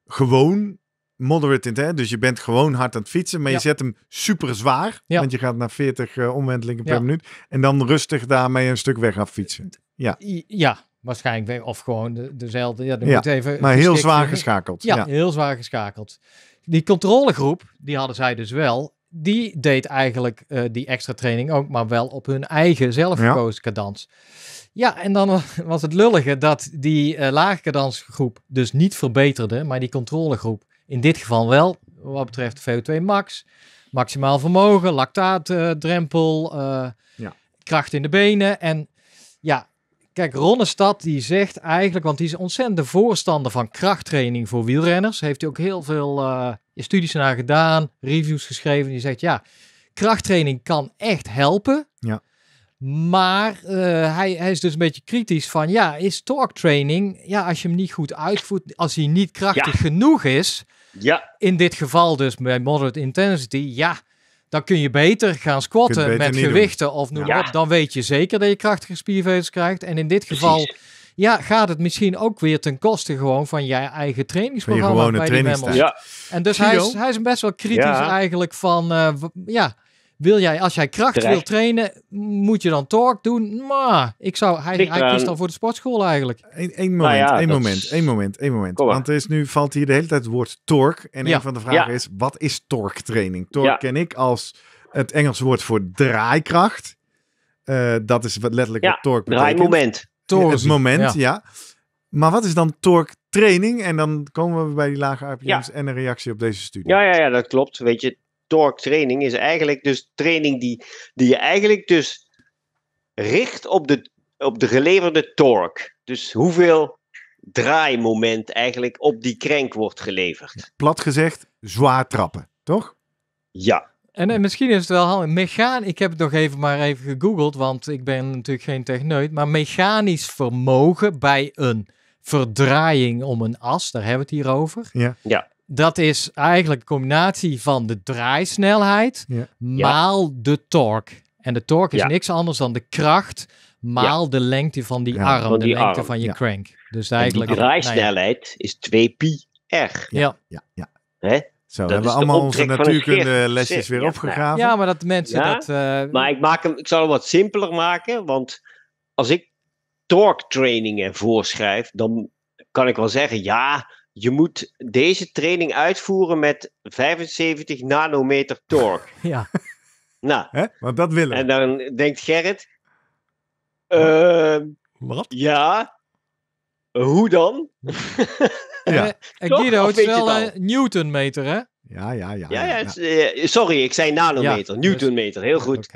gewoon moderate intent, dus je bent gewoon hard aan het fietsen, maar je zet hem super zwaar, want je gaat naar 40 eh, omwentelingen per minuut en dan rustig daarmee een stuk weg af fietsen. Ja, ja waarschijnlijk. Of gewoon dezelfde. Ja, moet even maar heel zwaar geschakeld. Ja, heel zwaar geschakeld. Die controlegroep, die hadden zij dus wel die deed eigenlijk eh, die extra training ook, maar wel op hun eigen zelfgekozen ja. cadans. Ja, en dan was het lullige dat die eh, lage cadansgroep dus niet verbeterde, maar die controlegroep in dit geval wel, wat betreft VO2 max, maximaal vermogen, lactaatdrempel, eh, ja. kracht in de benen. En ja, Kijk, Ronnestad die zegt eigenlijk, want die is ontzettend voorstander van krachttraining voor wielrenners. Heeft hij ook heel veel eh, studies naar gedaan, reviews geschreven. Die zegt ja, krachttraining kan echt helpen. Ja. Maar eh, hij, hij, is dus een beetje kritisch van ja, is training, ja, als je hem niet goed uitvoert, als hij niet krachtig genoeg is, ja. in dit geval dus bij moderate intensity, ja, dan kun je beter gaan squatten met gewichten of noem ja. op. Dan weet je zeker dat je krachtige spiervezels krijgt. En in dit geval ja, gaat het misschien ook weer ten koste gewoon van je eigen trainingsprogramma. je bij die ja. En dus hij is, hij is best wel kritisch eigenlijk van, eh, ja, wil jij, als jij kracht wil trainen, moet je dan torque doen? Maar ik zou, hij, hij kiest dan voor de sportschool eigenlijk. Eén één moment, nou moment één moment, één moment, Want er is nu valt hier de hele tijd het woord torque. En ja. een van de vragen is, wat is torque training? Torque ken ik als het Engels woord voor draaikracht. Eh, dat is wat letterlijk wat torque betekent. Draaimoment. Torque. Het moment, ja. Maar wat is dan torque training? En dan komen we bij die lage RPM's en een reactie op deze studie. Ja, ja, ja, dat klopt. Weet je, torque training is eigenlijk dus training die, die je eigenlijk dus richt op de, op de geleverde torque. Dus hoeveel draaimoment eigenlijk op die krenk wordt geleverd. Plat gezegd, zwaar trappen, toch? Ja. En, en misschien is het wel handig. ik heb het nog even maar even gegoogeld, want ik ben natuurlijk geen techneut. Maar mechanisch vermogen bij een verdraaiing om een as, daar hebben we het hier over. Ja. ja dat is eigenlijk een combinatie van de draaisnelheid maal de torque. En de torque is niks anders dan de kracht maal de lengte van die arm, de lengte van je crank. Dus eigenlijk, de draaisnelheid is 2 pi r. Ja. ja, ja. Hè? Zo, hebben we allemaal onze natuurkunde lesjes weer ja, opgegraven. Ja, maar dat mensen dat... Eh, maar ik, maak hem, ik zal hem wat simpeler maken, want als ik torque trainingen voorschrijf, dan kan ik wel zeggen, ja, je moet deze training uitvoeren met 75 nanometer torque. Ja. Nou. Hè? Want dat willen En dan denkt Gerrit... Ehm, Wat? Ja. Hoe dan? Ja. En eh, Guido, het is wel een newtonmeter, hè? Ja, ja, ja. ja, ja, eh, sorry, ik zei nanometer. Dus- newtonmeter, heel goed.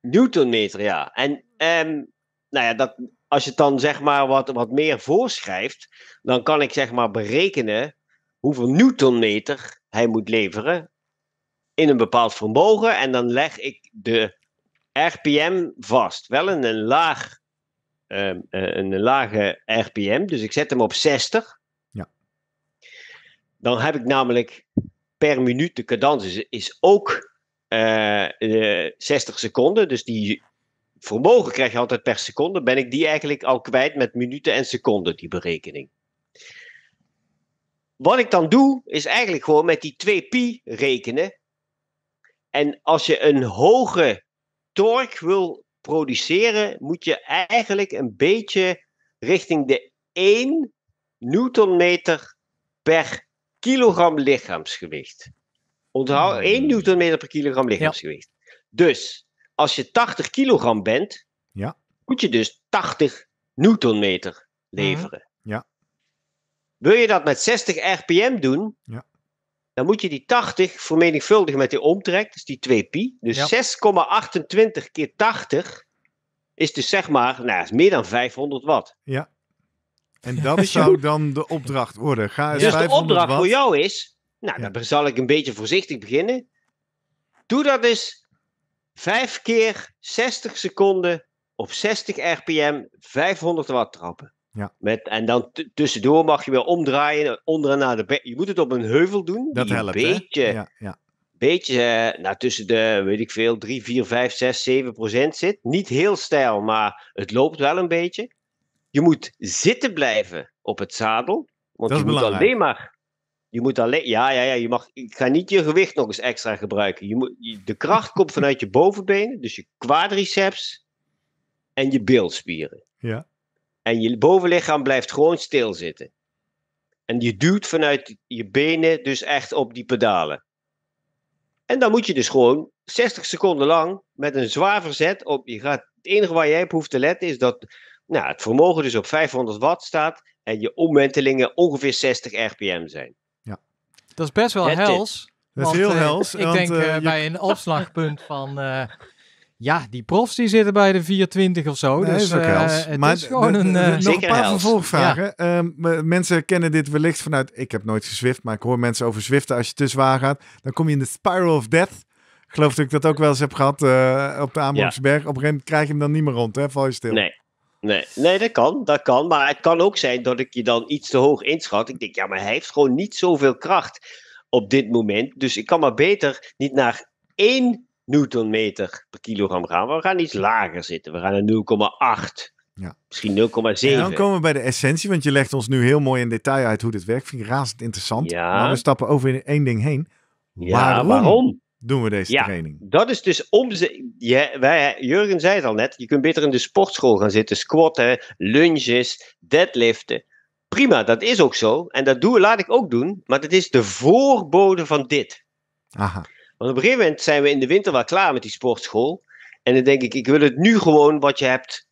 Newtonmeter, ja. En ehm, nou ja, dat, als je het dan zeg maar wat, wat meer voorschrijft, dan kan ik zeg maar berekenen hoeveel newtonmeter hij moet leveren in een bepaald vermogen. En dan leg ik de RPM vast. Wel in een, laag, um, een lage RPM, dus ik zet hem op 60. Ja. Dan heb ik namelijk per minuut de cadans is, is ook 60 eh, eh, seconden. Dus die vermogen krijg je altijd per seconde, ben ik die eigenlijk al kwijt met minuten en seconden, die berekening. Wat ik dan doe, is eigenlijk gewoon met die 2pi rekenen. En als je een hoge torque wil produceren, moet je eigenlijk een beetje richting de 1 newtonmeter per kilogram lichaamsgewicht. Onthoud 1 newtonmeter per kilogram lichaamsgewicht. Dus als je 80 kilogram bent, ja. moet je dus 80 newtonmeter leveren. Mhm. ja. Wil je dat met 60 rpm doen, ja. dan moet je die 80 vermenigvuldigen met die omtrek, dus die 2 pi. Dus 6,28 keer 80 is dus zeg maar, nou, is meer dan 500 watt. Ja. En dat zou dan de opdracht worden. Ga dus 500 de opdracht voor jou is, nou, dan zal ik een beetje voorzichtig beginnen. Doe dat eens dus Vijf keer 60 seconden op 60 rpm 500 watt trappen. Ja. Met, en dan tussendoor mag je wel omdraaien, onder en naar de Je moet het op een heuvel doen. Dat helpt, een beetje, Ja, ja. beetje uh, nou, tussen de, weet ik veel, 3, 4, 5, 6, 7 procent zit. Niet heel stijl, maar het loopt wel een beetje. Je moet zitten blijven op het zadel. Want dat je moet alleen maar je moet alleen, ja, ja, ja, je mag, ik ga niet je gewicht nog eens extra gebruiken. Je moet, de kracht komt vanuit je bovenbenen, dus je quadriceps en je bilspieren. Ja. En je bovenlichaam blijft gewoon stilzitten. En je duwt vanuit je benen dus echt op die pedalen. En dan moet je dus gewoon 60 seconden lang met een zwaar verzet op. Je gaat, het enige waar jij op hoeft te letten is dat nou, het vermogen dus op 500 watt staat en je omwentelingen ongeveer 60 rpm zijn. Dat is best wel hels. Dat is heel eh, hels. ik denk eh, eh, bij een opslagpunt van... Ja, die profs die zitten bij de 24 of zo. Nee, dus uh, het maar, is gewoon een... Uh, nog een paar vervolgvragen. Ja. Ehm, mensen kennen dit wellicht vanuit... Ik heb nooit gezwift, maar ik hoor mensen over zwiften. Als je te zwaar gaat, dan kom je in de spiral of death. Geloof dat ik dat ook wel eens heb gehad op de Amersberg. Op een gegeven moment krijg je hem dan niet meer rond, hè? Val je stil. Nee, Nee, nee, dat kan, dat kan. Maar het kan ook zijn dat ik je dan iets te hoog inschat. Ik denk, ja, maar hij heeft gewoon niet zoveel kracht op dit moment. Dus ik kan maar beter niet naar 1 newtonmeter per kilogram gaan. we gaan iets lager zitten. We gaan naar 0,8. Ja. Misschien 0,7. En dan komen we bij de essentie, want je legt ons nu heel mooi in detail uit hoe dit werkt. Vind ik razend interessant. Ja. Maar we stappen over in één ding heen. Ja, waarom? waarom? doen we deze ja, training. Dat is dus om. Ze, ja, Jurgen zei het al net: je kunt beter in de sportschool gaan zitten, squatten, lunges, deadliften. Prima, dat is ook zo. En dat doe, laat ik ook doen. Maar dat is de voorbode van dit. Aha. Want op een gegeven moment zijn we in de winter wel klaar met die sportschool. En dan denk ik, ik wil het nu gewoon wat je hebt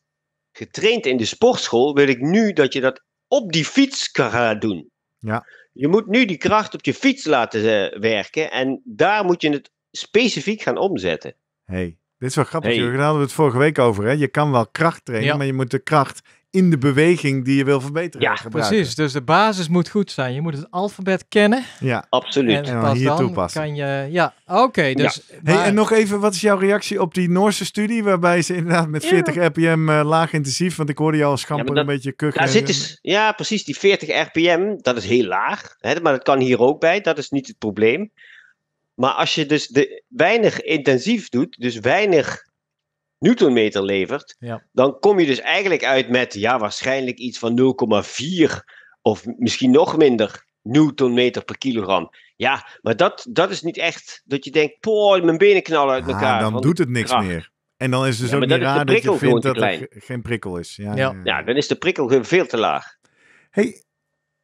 getraind in de sportschool. Wil ik nu dat je dat op die fiets kan gaan doen. Ja. Je moet nu die kracht op je fiets laten eh, werken. En daar moet je het specifiek gaan omzetten. hey, dit is wel grappig. Hey. Daar hadden we het vorige week over. Hè? Je kan wel kracht trainen, maar je moet de kracht in de beweging die je wil verbeteren ja, precies. Dus de basis moet goed zijn. Je moet het alfabet kennen. Ja, absoluut. En, dan hier dan toepassen. Kan je, ja, oké. dus, Hey, en nog even, wat is jouw reactie op die Noorse studie... waarbij ze inderdaad met 40 rpm eh, laag intensief... want ik hoorde jou al schamper een beetje kuchen. zit ja, precies. Die 40 rpm, dat is heel laag. Hè, maar dat kan hier ook bij. Dat is niet het probleem. Maar als je dus de, weinig intensief doet, dus weinig newtonmeter levert, dan kom je dus eigenlijk uit met ja, waarschijnlijk iets van 0,4 of misschien nog minder newtonmeter per kilogram. Ja, maar dat, dat is niet echt dat je denkt, poh, mijn benen knallen uit elkaar. dan doet het niks meer. En dan is er dus ja, ook raar dat je vindt dat er geen prikkel is. Ja, ja. ja, dan is de prikkel veel te laag. hey,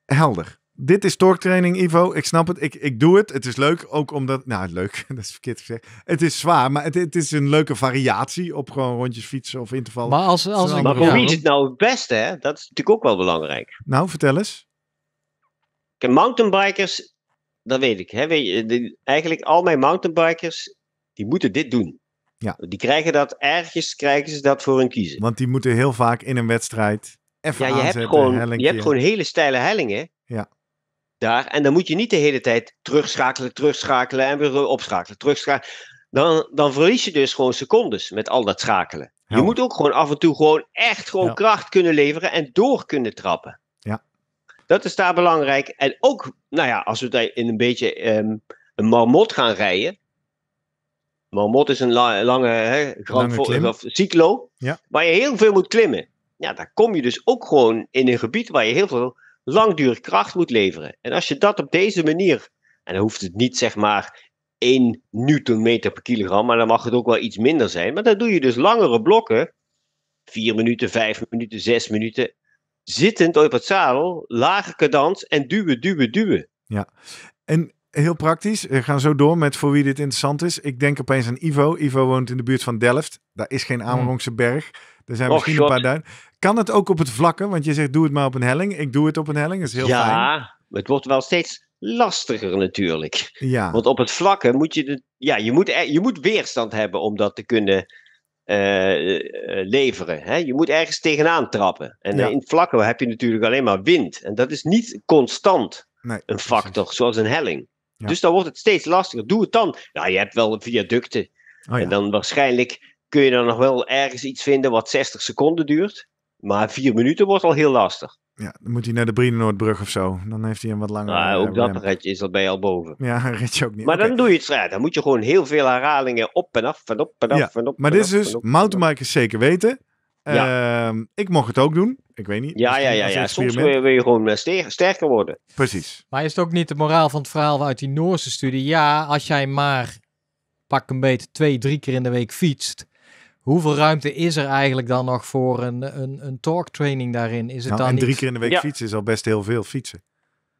helder dit is torktraining, Ivo. Ik snap het. Ik, ik doe het. Het is leuk. Ook omdat. Nou, leuk. Dat is verkeerd gezegd. Het is zwaar, maar het, het is een leuke variatie op gewoon rondjes fietsen of intervallen. Maar, als, als, maar voor wie is het nou het beste? Hè? Dat is natuurlijk ook wel belangrijk. Nou, vertel eens. mountainbikers, dat weet ik. Hè? Weet eigenlijk al mijn mountainbikers, die moeten dit doen. Ja. Die krijgen dat ergens, krijgen ze dat voor hun kiezen. Want die moeten heel vaak in een wedstrijd. Even ja, je hebt gewoon, je hebt gewoon hele steile hellingen. Ja daar. En dan moet je niet de hele tijd terugschakelen, terugschakelen en weer opschakelen, terugschakelen. Dan, dan verlies je dus gewoon secondes met al dat schakelen. Je moet ook gewoon af en toe gewoon echt gewoon kracht kunnen leveren en door kunnen trappen. Ja. Dat is daar belangrijk. En ook, nou ja, als we daar in een beetje ehm, een marmot gaan rijden, Marmot is een lange, hè, lange of cyclo, waar je heel veel moet klimmen. Ja, daar kom je dus ook gewoon in een gebied waar je heel veel langdurig kracht moet leveren. En als je dat op deze manier, en dan hoeft het niet zeg maar 1 newtonmeter per kilogram, maar dan mag het ook wel iets minder zijn. Maar dan doe je dus langere blokken, 4 minuten, 5 minuten, 6 minuten, zittend op het zadel, lage cadans en duwen, duwen, duwen. Ja, en heel praktisch. We gaan zo door met voor wie dit interessant is. Ik denk opeens aan Ivo. Ivo woont in de buurt van Delft. Daar is geen hmm. Amerongse berg. Er zijn misschien een paar duin. Kan het ook op het vlakke? Want je zegt doe het maar op een helling. Ik doe het op een helling, dat is heel ja, fijn. Ja, het wordt wel steeds lastiger natuurlijk. Ja. Want op het vlakke moet je, de, ja, je, moet, e, je moet weerstand hebben om dat te kunnen eh, eh, leveren. Hè? Je moet ergens tegenaan trappen. En eh, in vlakken heb je natuurlijk alleen maar wind. En dat is niet constant nee, een factor, zoals een helling. Dus dan wordt het steeds lastiger. Doe het dan. Ja, je hebt wel viaducten. Oh, ja. En dan waarschijnlijk kun je dan nog wel ergens iets vinden wat 60 seconden duurt. Maar vier minuten wordt al heel lastig. Ja, dan moet hij naar de Brein-Noordbrug of zo. Dan heeft hij een wat langer. ook nou, eh, dat redje is dat bij al boven. Ja, een ook niet. Maar dan doe je het straat. Dan moet je gewoon heel veel herhalingen op en af en op en af en op. Maar dit is dus, mountainbikers zeker weten. Ehm, ik mocht het ook doen. Ik weet niet. Ja, ja, ja, ja. Soms wil je, gewoon eh, sterker, sterker worden. Precies. Maar is het ook niet de moraal van het verhaal uit die Noorse studie? Ja, als jij maar pak een beetje twee, drie keer in de week fietst hoeveel ruimte is er eigenlijk dan nog voor een, een, een talk training daarin? Is het nou, dan en drie keer in de week fietsen is al best heel veel fietsen.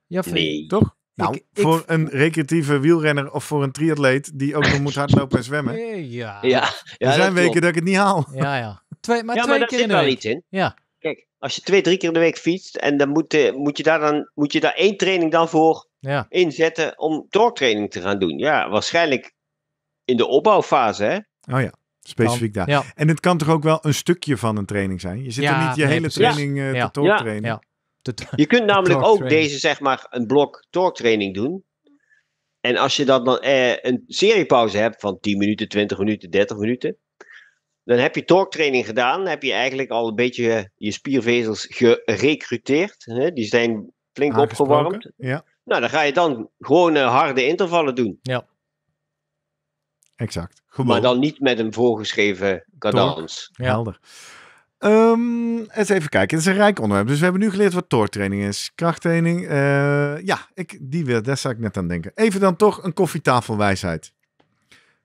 Ja, nee. toch? Nou, voor een recreatieve wielrenner of voor een triatleet die ook nog moet hardlopen en zwemmen. Eh, ja. ja. er zijn weken dat ik het niet haal. Ja, ja. Twee, maar ja, twee maar keer in de week. Iets in. Ja. Kijk, als je twee, drie keer in de week fietst en dan moet, eh, moet, je, daar dan, moet je daar één training dan voor inzetten om torktraining te gaan doen. Ja, waarschijnlijk in de opbouwfase, hè? Oh ja. Specifiek dat. daar. En het kan toch ook wel een stukje van een training zijn? Je zit er niet je hele training uh, ja. te trainen. Je kunt namelijk ook deze, zeg maar, een blok torque training doen. En als je dan, dan eh, een seriepauze hebt van 10 minuten, 20 minuten, 30 minuten. Dan heb je torque training gedaan. heb je eigenlijk al een beetje je spiervezels gerecruiteerd. Hè? Die zijn flink opgewarmd. Ja. Nou, dan ga je dan gewoon eh, harde intervallen doen. Ja exact. Maar dan niet met een voorgeschreven cadans. Helder. Um, eens even kijken. Het is een rijk onderwerp. Dus we hebben nu geleerd wat toortraining is. Krachttraining. Eh, ja, ik, die weer. Daar zou ik net aan denken. Even dan toch een koffietafelwijsheid.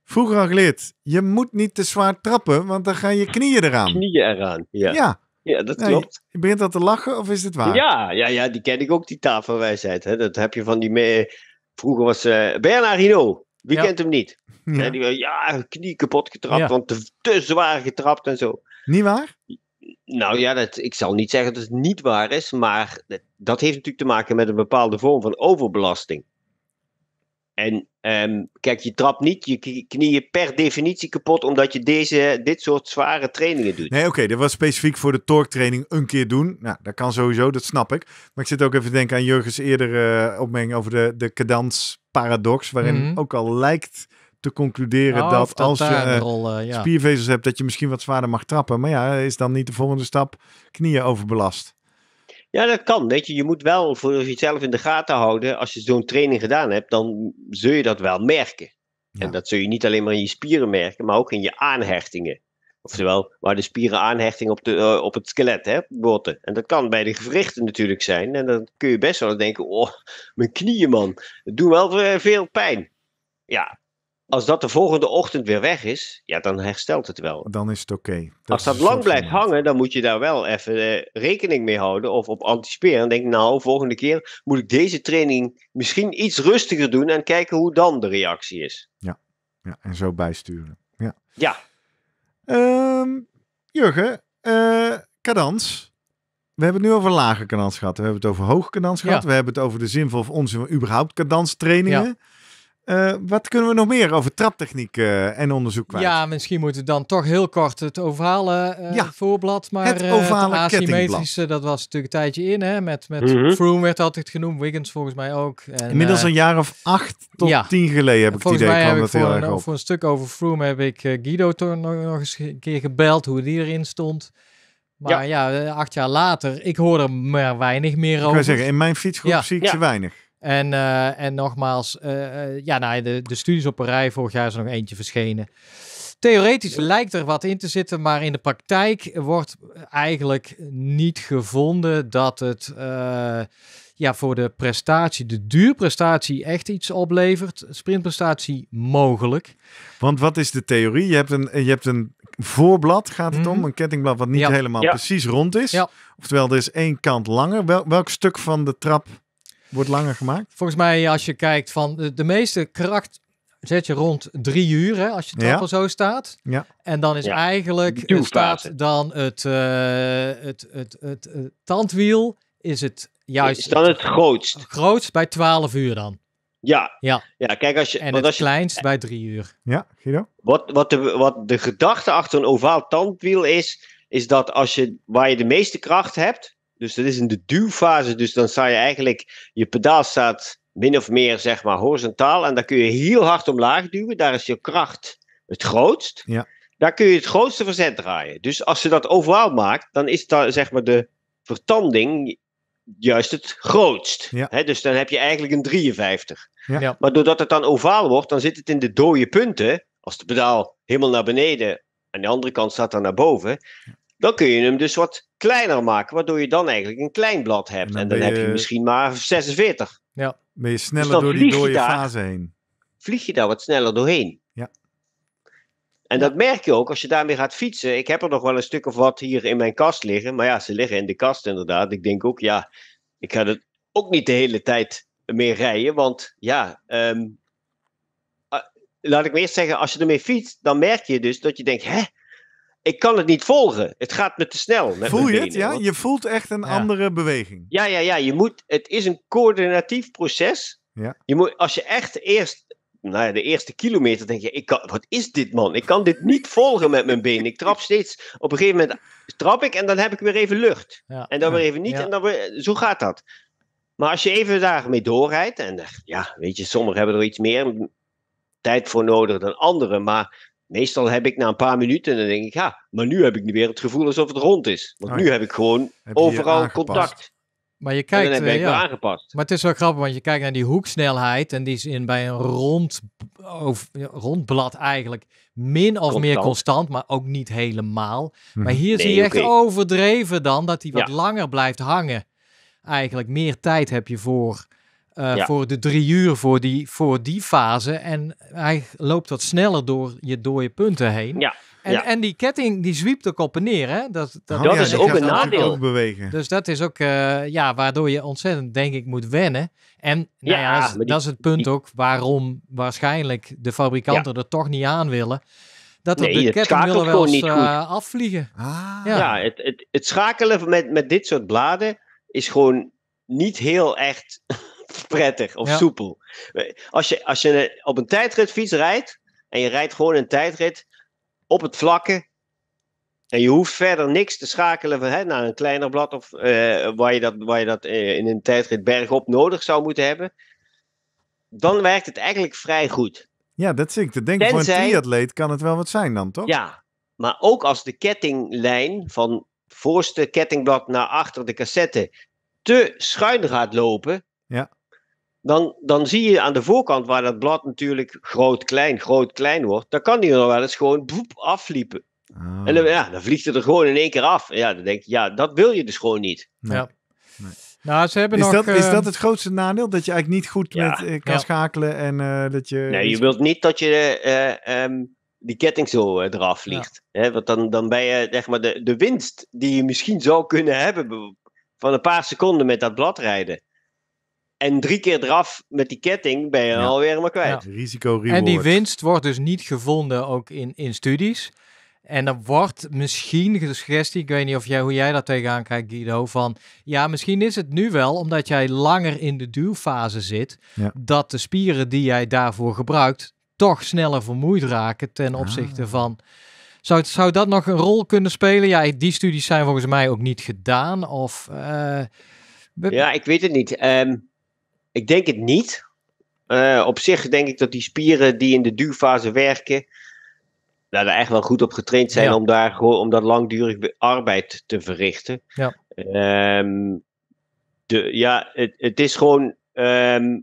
Vroeger al geleerd. Je moet niet te zwaar trappen, want dan gaan je knieën eraan. Knieën eraan, ja. Ja, dat klopt. Je begint dat te lachen of is het waar? Ja, ja, ja die ken ik ook, die tafelwijsheid. Hè. Dat heb je van die... Mee... Vroeger was uh, Bernard Hinault. Wie kent hem niet? Ja. ja, knie kapot getrapt, want te, te, zwaar getrapt en zo. Niet waar? Nou ja, dat, ik zal niet zeggen dat het niet waar is, maar dat heeft natuurlijk te maken met een bepaalde vorm van overbelasting. En ehm, kijk, je trapt niet je knieën per definitie kapot omdat je deze, dit soort zware trainingen doet. Nee, oké, dat was specifiek voor de torque training een keer doen. Nou, dat kan sowieso, dat snap ik. Maar ik zit ook even te denken aan Jurgen's eerdere eh, opmerking over de, de cadans paradox, waarin mhm. ook al lijkt te concluderen oh, dat, als je eh, eh, spiervezels hebt, dat je misschien wat zwaarder mag trappen. Maar ja, is dan niet de volgende stap knieën overbelast? Ja, dat kan. Weet je, je moet wel voor jezelf in de gaten houden. Als je zo'n training gedaan hebt, dan zul je dat wel merken. En dat zul je niet alleen maar in je spieren merken, maar ook in je aanhechtingen. Oftewel, waar de spieren aanhechting op, de, eh, op het skelet, hè, botten. En dat kan bij de gewrichten natuurlijk zijn. En dan kun je best wel denken, oh, mijn knieën man, het doet wel eh, veel pijn. Ja, als dat de volgende ochtend weer weg is, ja, dan herstelt het wel. Dan is het oké. Als dat lang blijft hangen, dan moet je daar wel even eh, rekening mee houden of op anticiperen. Dan denk, ik: nou, volgende keer moet ik deze training misschien iets rustiger doen en kijken hoe dan de reactie is. Ja, ja en zo bijsturen. Ja. ja. Ehm, Jurgen, uh, cadans. We hebben het nu over lage cadans gehad. We hebben het over hoge cadans gehad. We hebben het over de zin van onze überhaupt cadans trainingen. Ja. Eh, wat kunnen we nog meer over traptechniek eh, en onderzoek kwijt? Ja, misschien moeten we dan toch heel kort het overhalen eh, voorblad. Maar het ovale het asymmetrische, dat was natuurlijk een tijdje in. Hè, met met mhm. Froome werd altijd genoemd, Wiggins volgens mij ook. En, Inmiddels een jaar of acht tot tien geleden heb ik het idee. Mij heb ik voor, een, een stuk over Froome heb ik Guido toch nog, eens een keer gebeld, hoe die erin stond. Maar ja, acht jaar later, ik hoor er maar weinig meer over. Ik zeggen, in mijn fietsgroep zie ik ze weinig. En, eh, en nogmaals, eh, eh, ja, nou, de, de studies op een rij, vorig jaar is er nog eentje verschenen. Theoretisch lijkt er wat in te zitten, maar in de praktijk wordt eigenlijk niet gevonden dat het ja, voor de prestatie, de duurprestatie, echt iets oplevert. Sprintprestatie mogelijk. Want wat is de theorie? Je hebt een, je hebt een voorblad, gaat het om, mhm. een kettingblad wat niet helemaal precies rond is. Oftewel, er is één kant langer. welk stuk van de trap Wordt langer gemaakt? Volgens mij, als je kijkt van de, meeste kracht zet je rond drie uur, hè, als je trap al zo staat. Ja. En dan is eigenlijk het staat dan eh, het, het, het, het, eh, tandwiel is het juist. Is dan het, grootst? grootst bij 12 uur dan. Ja. ja. ja kijk, als je, en het als je, kleinst bij drie uur. Ja, Guido? Wat, wat, de, wat de gedachte achter een ovaal tandwiel is, is dat als je, waar je de meeste kracht hebt, dus dat is in de duwfase. Dus dan sta je eigenlijk, je pedaal staat min of meer zeg maar horizontaal. En dan kun je heel hard omlaag duwen. Daar is je kracht het grootst. Ja. Daar kun je het grootste verzet draaien. Dus als je dat overal maakt, dan is daar zeg maar de vertanding juist het grootst. Ja. He, dus dan heb je eigenlijk een 53. Ja. Maar doordat het dan ovaal wordt, dan zit het in de dode punten. Als de pedaal helemaal naar beneden en de andere kant staat dan naar boven, dan kun je hem dus wat kleiner maken, waardoor je dan eigenlijk een klein blad hebt. en dan, heb je misschien maar 46. Ja, ben je sneller dus door die dode fase heen. Vlieg je daar wat sneller doorheen. Ja. En dat merk je ook als je daarmee gaat fietsen. Ik heb er nog wel een stuk of wat hier in mijn kast liggen. Maar ja, ze liggen in de kast inderdaad. Ik denk ook, ja, ik ga het ook niet de hele tijd meer rijden. Want ja, ehm, ah, laat ik me eerst zeggen, als je ermee fietst, dan merk je dus dat je denkt, hè? ik kan het niet volgen. Het gaat me te snel. Voel je het? Ja? Je voelt echt een andere beweging. Ja, ja, ja. Je moet, het is een coördinatief proces. Ja. Je moet, als je echt eerst, nou ja, de eerste kilometer denk je, ik kan, wat is dit man? Ik kan dit niet volgen met mijn been. Ik trap steeds, op een gegeven moment trap ik en dan heb ik weer even lucht. Ja. En dan weer even niet. En dan weer, zo gaat dat. Maar als je even daarmee doorrijdt, en ja, weet je, sommigen hebben er iets meer tijd voor nodig dan anderen, maar meestal heb ik na een paar minuten, dan denk ik, ja, maar nu heb ik nu weer het gevoel alsof het rond is. Want ah, nu heb ik gewoon overal contact. Maar je kijkt, en dan heb ik eh, ja. aangepast. Maar het is wel grappig, want je kijkt naar die hoeksnelheid en die is in, bij een rond, of, blad eigenlijk min of meer constant, maar ook niet helemaal. Mhm. Maar hier zie je echt overdreven dan dat hij wat langer blijft hangen. Eigenlijk meer tijd heb je voor eh, voor de drie uur voor die, voor die fase. En hij loopt wat sneller door je, door je punten heen. Ja. En, en die ketting die zwiept ook op en neer. Hè? Dat, dat, oh, is ook een nadeel. bewegen. Dus dat is ook eh, ja, waardoor je ontzettend, denk ik, moet wennen. En nou ja, dat, is het punt ook waarom waarschijnlijk de fabrikanten er toch niet aan willen dat nee, de ketting willen wel niet eh, afvliegen. Ah. Ja, het, het, het, schakelen met, met dit soort bladen is gewoon niet heel echt prettig of soepel. Als je, als je op een tijdritfiets rijdt en je rijdt gewoon een tijdrit op het vlakke en je hoeft verder niks te schakelen van, hè, naar een kleiner blad of eh, waar je dat, waar je dat eh, in een tijdrit bergop nodig zou moeten hebben, dan werkt het eigenlijk vrij goed. Ja, dat zie ik te denken. voor een triatleet kan het wel wat zijn dan, toch? Ja, maar ook als de kettinglijn van voorste kettingblad naar achter de cassette te schuin gaat lopen, ja dan, dan zie je aan de voorkant waar dat blad natuurlijk groot-klein, groot-klein wordt, dan kan die nog wel eens gewoon boep, afliepen. Ah. En dan, ja, dan vliegt het er gewoon in één keer af. ja, dan denk je, ja, dat wil je dus gewoon niet. Ja. Nee. Nou, ze hebben is, dat, is eh, dat het grootste nadeel? Dat je eigenlijk niet goed met, eh, kan schakelen en eh, dat je... Nee, je wilt niet dat je ehm, die ketting zo eraf vliegt. Hè? Want dan, dan ben je, zeg maar, de, de winst die je misschien zou kunnen hebben van een paar seconden met dat blad rijden. En drie keer eraf met die ketting ben je ja. alweer maar kwijt. Ja. Risico reward. En die winst wordt dus niet gevonden ook in, in studies. En dan wordt misschien de suggestie, ik weet niet of jij, hoe jij daar tegenaan kijkt Guido, van ja, misschien is het nu wel omdat jij langer in de duwfase zit, dat de spieren die jij daarvoor gebruikt toch sneller vermoeid raken ten ah. opzichte van... Zou, zou dat nog een rol kunnen spelen? Ja, die studies zijn volgens mij ook niet gedaan of... Eh, ja, ik weet het niet. Um, ik denk het niet. Eh, op zich denk ik dat die spieren die in de duwfase werken, nou, daar echt wel goed op getraind zijn om, daar, gewoon, om dat langdurig arbeid te verrichten. Ja, ehm, de, ja het, het is gewoon ehm,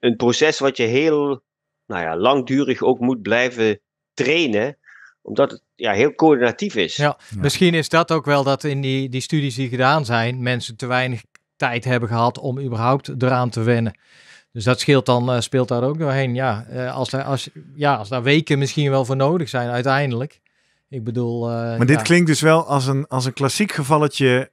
een proces wat je heel nou ja, langdurig ook moet blijven trainen omdat het ja, heel coördinatief is. ja, Misschien is dat ook wel dat in die, die studies die gedaan zijn, mensen te weinig tijd hebben gehad om überhaupt eraan te wennen. Dus dat scheelt dan, eh, speelt daar ook doorheen. Ja, eh, als, daar, als, ja, als daar weken misschien wel voor nodig zijn uiteindelijk. Ik bedoel. Eh, maar dit klinkt dus wel als een, als een klassiek gevalletje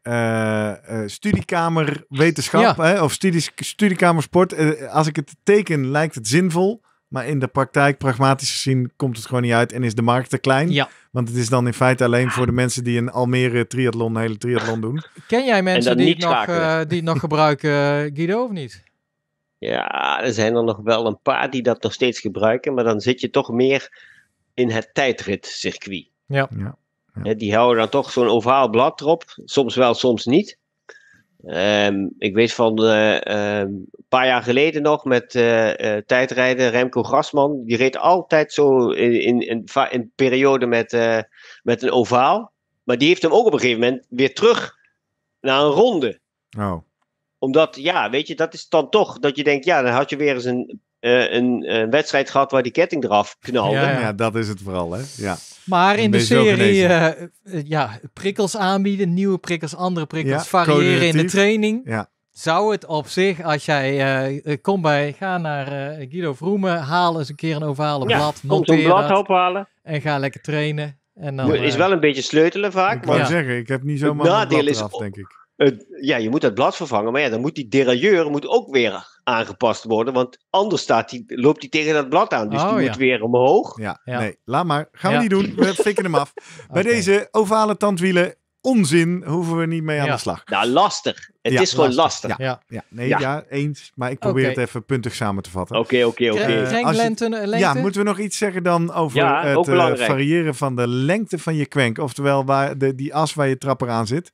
studiekamer wetenschap hè, of studie, studiekamersport als ik het teken, lijkt het zinvol. Maar in de praktijk, pragmatisch gezien, komt het gewoon niet uit en is de markt te klein. Ja. Want het is dan in feite alleen voor ah. de mensen die een Almere triathlon, een hele triathlon doen. Ken jij mensen eh, die het, nog, die nog gebruiken, eh, Guido, of niet? Ja, er zijn er nog wel een paar die dat nog steeds gebruiken. Maar dan zit je toch meer in het tijdritcircuit. Ja. ja. ja. Die houden dan toch zo'n ovaal blad erop. Soms wel, soms niet. Ehm, ik weet van eh, ehm, een paar jaar geleden nog met eh, eh, tijdrijden Remco Grasman. Die reed altijd zo in, in, in, periode met, met een ovaal. Maar die heeft hem ook op een gegeven moment weer terug naar een ronde. Oh. Omdat, ja, weet je, dat is dan toch dat je denkt, ja, dan had je weer eens een eh, een, een, wedstrijd gehad waar die ketting eraf knalde. Ja, dat is het vooral, hè? Ja. Maar in de serie, eh, eh, ja, prikkels aanbieden, nieuwe prikkels, andere prikkels, variëren in de training. Ja. Zou het op zich, als jij komt bij, ga naar Guido Vroemen, haal eens een keer een ovale blad, monteer een blad ophalen. en ga lekker trainen. En dan, is wel een beetje sleutelen vaak. Ik maar zeggen, ik heb niet zomaar het Deel blad denk ik. ja, je moet het blad vervangen, maar ja, dan moet die derailleur moet ook weer aangepast worden. Want anders staat die, loopt hij tegen dat blad aan. Dus oh, die moet weer omhoog. Ja, nee, laat maar. Gaan we niet doen. We fikken hem af. Bij deze ovale tandwielen, onzin, hoeven we niet mee aan de slag. Nou, lastig. Het is gewoon lastig. Ja, nee, ja. eens. Maar ik probeer het even puntig samen te vatten. Oké, oké, oké. Eh, eh, ja, moeten we nog iets zeggen dan over het eh, variëren van de lengte van je kwenk? Oftewel, waar de, die as waar je trapper aan zit.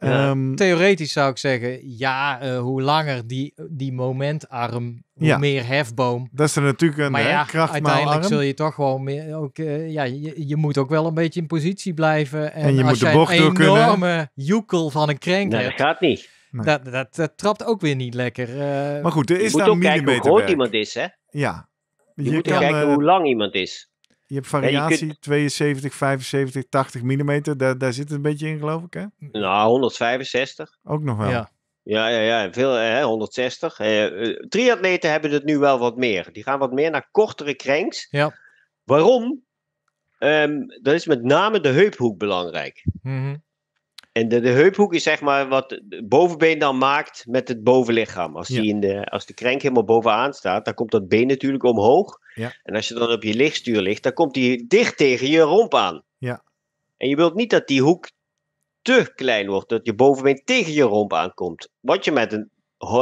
Ja, ehm, theoretisch zou ik zeggen, ja, uh, hoe langer die, die momentarm, hoe meer hefboom. Dat is er natuurlijk een maar ja, Uiteindelijk zul je toch gewoon meer, ook, uh, ja, je, je, moet ook wel een beetje in positie blijven. En, en je als moet de bocht een enorme joekel van een krenk nee, dat gaat niet. Dat, dat, trapt ook weer niet lekker. Uh, maar goed, er is dan je moet ook kijken hoe groot iemand is, hè? Ja. Je, moet kijken hoe lang iemand is. Je hebt variatie 72, 75, 80 mm. Daar, daar zit het een beetje in, geloof ik, hè? Nou, 165. Ook nog wel. Ja, ja, ja. ja. Veel, hè, 160. Eh, eh, triatleten hebben het nu wel wat meer. Die gaan wat meer naar kortere cranks. Ja. Waarom? Um, ehm, dan is met name de heuphoek belangrijk. Mm en de, heuphoek is zeg maar wat het bovenbeen dan maakt met het bovenlichaam. Als, die in de, als de krenk helemaal bovenaan staat, dan komt dat been natuurlijk omhoog. Ja. En als je dan op je lichtstuur ligt, dan komt die dicht tegen je romp aan. Ja. En je wilt niet dat die hoek te klein wordt, dat je bovenbeen tegen je romp aankomt. Wat je met een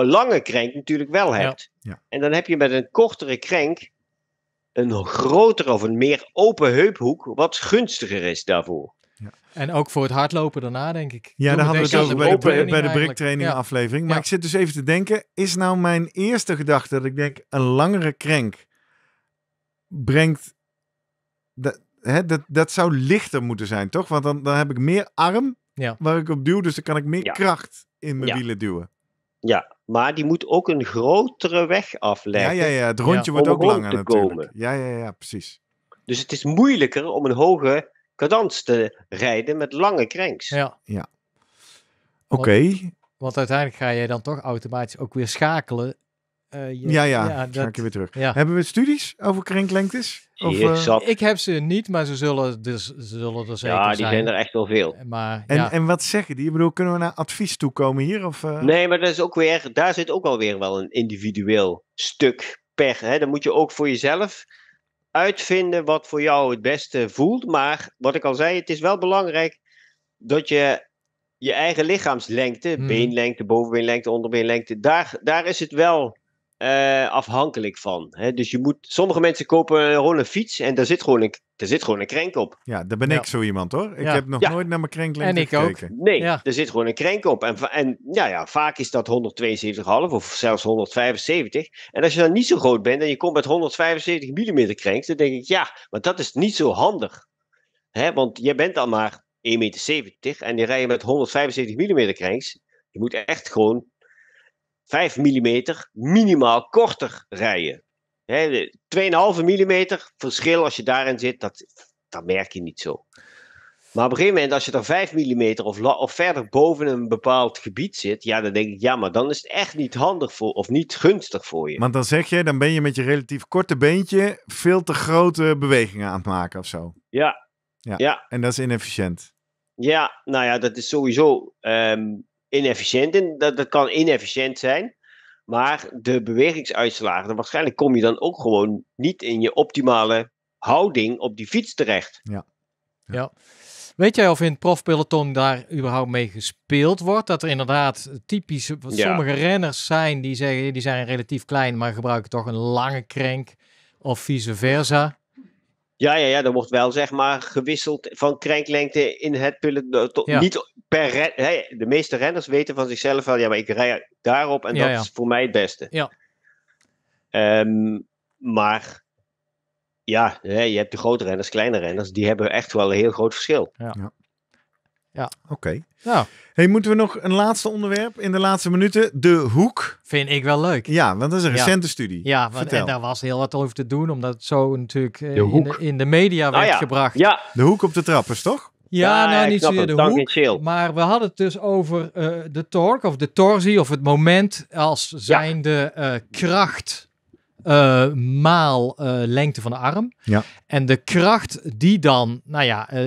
lange krenk natuurlijk wel hebt. Ja. En dan heb je met een kortere krenk een grotere of een meer open heuphoek, wat gunstiger is daarvoor. En ook voor het hardlopen daarna, denk ik. Ja, daar hadden we het over bij de, bij bij de bricktraining aflevering. Maar ik zit dus even te denken, is nou mijn eerste gedachte dat ik denk, een langere krenk brengt... Dat, hè, dat, dat zou lichter moeten zijn, toch? Want dan, dan heb ik meer arm waar ik op duw, dus dan kan ik meer kracht in mijn wielen duwen. Ja, maar die moet ook een grotere weg afleggen. Ja, ja, ja. het rondje wordt ook langer natuurlijk. Ja, ja, ja, precies. Dus het is moeilijker om een hoge Kadans te rijden met lange cranks. Ja. ja. Oké. Want, uiteindelijk ga je dan toch automatisch ook weer schakelen. Eh, je, ja, ja, ja je weer terug. Ja. Hebben we studies over krenklengtes? Of, eh, Ik heb ze niet, maar ze zullen, dus, ze zullen er zeker zijn. Ja, die zijn. er echt wel veel. Eh, maar, en, ja. en wat zeggen die? Ik bedoel, kunnen we naar advies toekomen hier? Of, Nee, maar dat is ook weer, daar zit ook alweer wel een individueel stuk per. Hè? Dan moet je ook voor jezelf uitvinden wat voor jou het beste voelt. Maar wat ik al zei, het is wel belangrijk dat je je eigen lichaamslengte, hmm. beenlengte, bovenbeenlengte, onderbeenlengte, daar, daar is het wel eh, afhankelijk van. Hè? Dus je moet, sommige mensen kopen eh, gewoon een fiets en daar zit gewoon een, daar zit gewoon een krenk op. Ja, daar ben ik zo iemand hoor. Ik heb nog nooit naar mijn crank gekeken. En ik ook. Nee, er zit gewoon een krenk op. En, en ja, ja, vaak is dat 172,5 of zelfs 175. En als je dan niet zo groot bent en je komt met 175 mm krenks, dan denk ik ja, maar dat is niet zo handig. Hè? Want je bent dan maar 1,70 meter en die rijdt met 175 mm krenks, Je moet echt gewoon 5 mm minimaal korter rijden. 2,5 mm verschil als je daarin zit, dat, dat merk je niet zo. Maar op een gegeven moment, als je er 5 mm of, of verder boven een bepaald gebied zit, ja, dan denk ik, ja, maar dan is het echt niet handig voor, of niet gunstig voor je. Want dan zeg je, dan ben je met je relatief korte beentje veel te grote bewegingen aan het maken of zo. Ja. Ja. En dat is inefficiënt. Ja, nou ja, dat is sowieso. Um, inefficiënt en Dat, dat kan inefficiënt zijn. Maar de bewegingsuitslagen, dan waarschijnlijk kom je dan ook gewoon niet in je optimale houding op die fiets terecht. Ja. ja. Weet jij of in het profpeloton daar überhaupt mee gespeeld wordt? Dat er inderdaad typisch sommige renners zijn die zeggen die zijn relatief klein, maar gebruiken toch een lange krenk of vice versa. Ja, ja, ja, er wordt wel zeg maar gewisseld van krenklengte in het peloton. Eh, niet per de meeste renners weten van zichzelf wel, ja, maar ik rij daarop en dat is voor mij het beste. Ja. Ehm, maar ja, je hebt de grote renners, kleine renners, die hebben echt wel een heel groot verschil. Ja. Ja. Oké. Nou. Hey, moeten we nog een laatste onderwerp in de laatste minuten? De hoek. Vind ik wel leuk. Ja, want dat is een recente studie. Ja, want, en daar was heel wat over te doen, omdat het zo natuurlijk eh, in, de, media nou werd gebracht. Ja. De hoek op de trappers, toch? Ja, nou niet zozeer de hoek, maar we hadden het dus over eh, de torque of de torsie of het moment als zijnde uh, kracht eh, maal eh, lengte van de arm. Ja. En de kracht die dan, nou ja, eh,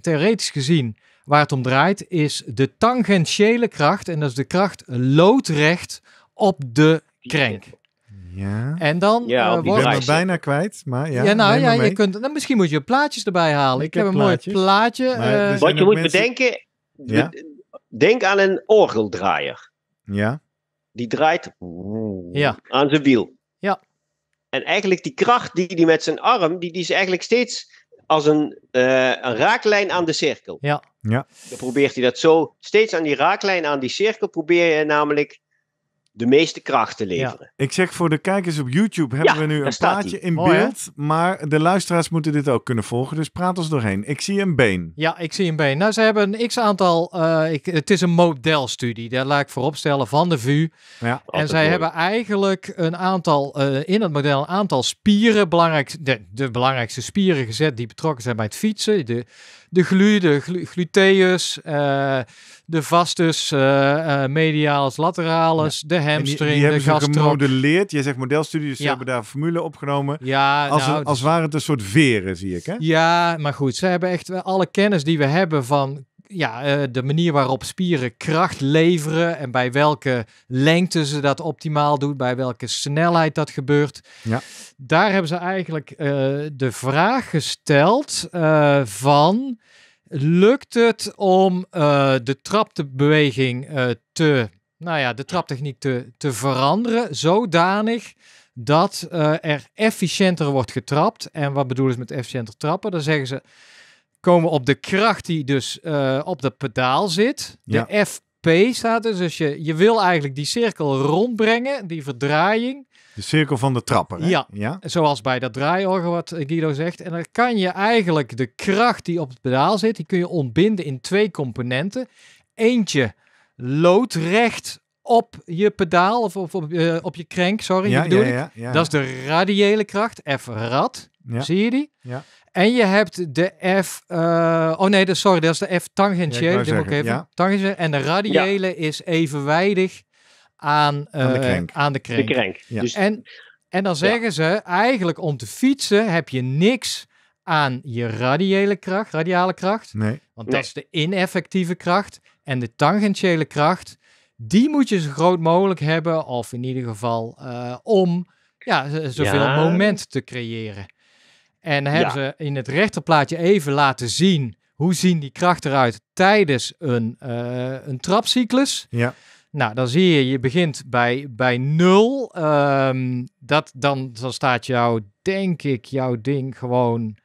theoretisch gezien, waar het om draait, is de tangentiële kracht. En dat is de kracht loodrecht op de krenk. Ja. En dan ja, uh, wordt... Ik bijna kwijt, maar ja. Ja, nou ja, je kunt, nou, misschien moet je plaatjes erbij halen. Ik, heb, een mooi plaatje. Maar, wat je moet bedenken, denk aan een orgeldraaier. Ja. Die draait aan zijn wiel. En eigenlijk die kracht die hij met zijn arm, die, die is eigenlijk steeds als een, eh, een, raaklijn aan de cirkel. Ja. ja. Dan probeert hij dat zo, steeds aan die raaklijn aan die cirkel, probeer je namelijk de meeste kracht te leveren. Ja. Ik zeg voor de kijkers op YouTube hebben we nu een plaatje in beeld. Maar de luisteraars moeten dit ook kunnen volgen. Dus praat ons doorheen. Ik zie een been. Ja, ik zie een been. Nou, ze hebben een x-aantal... Eh, het is een modelstudie, daar laat ik vooropstellen, van de VU. Ja, en zij hebben eigenlijk een aantal, eh, in het model een aantal spieren, belangrijk, de, de belangrijkste spieren gezet die betrokken zijn bij het fietsen. De de glu gluteus, eh, de vastus, uh, eh, eh, medialis lateralis, de hamstring, die, die hebben ze gemodelleerd. Je zegt modelstudies, dus ze hebben daar formule opgenomen. Ja, als, nou, als dus- waren het een soort veren, zie ik. Hè? Ja, maar goed, ze hebben echt alle kennis die we hebben van ja, eh, de manier waarop spieren kracht leveren en bij welke lengte ze dat optimaal doen, bij welke snelheid dat gebeurt. Ja. Daar hebben ze eigenlijk eh, de vraag gesteld eh, van lukt het om uh, de trapbeweging te, nou ja, de traptechniek te, te veranderen zodanig dat er efficiënter wordt getrapt. En wat bedoelen ze met efficiënter trappen? Dan zeggen ze komen op de kracht die dus eh, op de pedaal zit. De FP staat dus. Dus je, je wil eigenlijk die cirkel rondbrengen, die verdraaiing. De cirkel van de trapper. Hè? Ja. ja, zoals bij dat draaiorgel wat Guido zegt. En dan kan je eigenlijk de kracht die op het pedaal zit, die kun je ontbinden in twee componenten. Eentje loodrecht op je pedaal of op, eh, op je krenk, sorry, ja, ja, ja, Dat is de radiële kracht, F-rad. Zie je die? Ja. En je hebt de F. Eh, oh nee, sorry, dat is de F tangentiële. Ja, ik even. Tangentiële. En de radiële is evenwijdig aan, eh, aan de krenk. de dus- en, en dan zeggen ze eigenlijk om te fietsen heb je niks aan je radiële kracht, radiale kracht. Nee. Want dat is de ineffectieve kracht. En de tangentiële kracht, die moet je zo groot mogelijk hebben. Of in ieder geval eh, om ja, zoveel moment te creëren. En hebben ze in het rechterplaatje even laten zien hoe zien die krachten eruit tijdens een, eh, een trapcyclus. Ja. Nou, dan zie je, je begint bij, bij nul. Ehm, dat, dan, dan staat jouw, denk ik, jouw ding gewoon...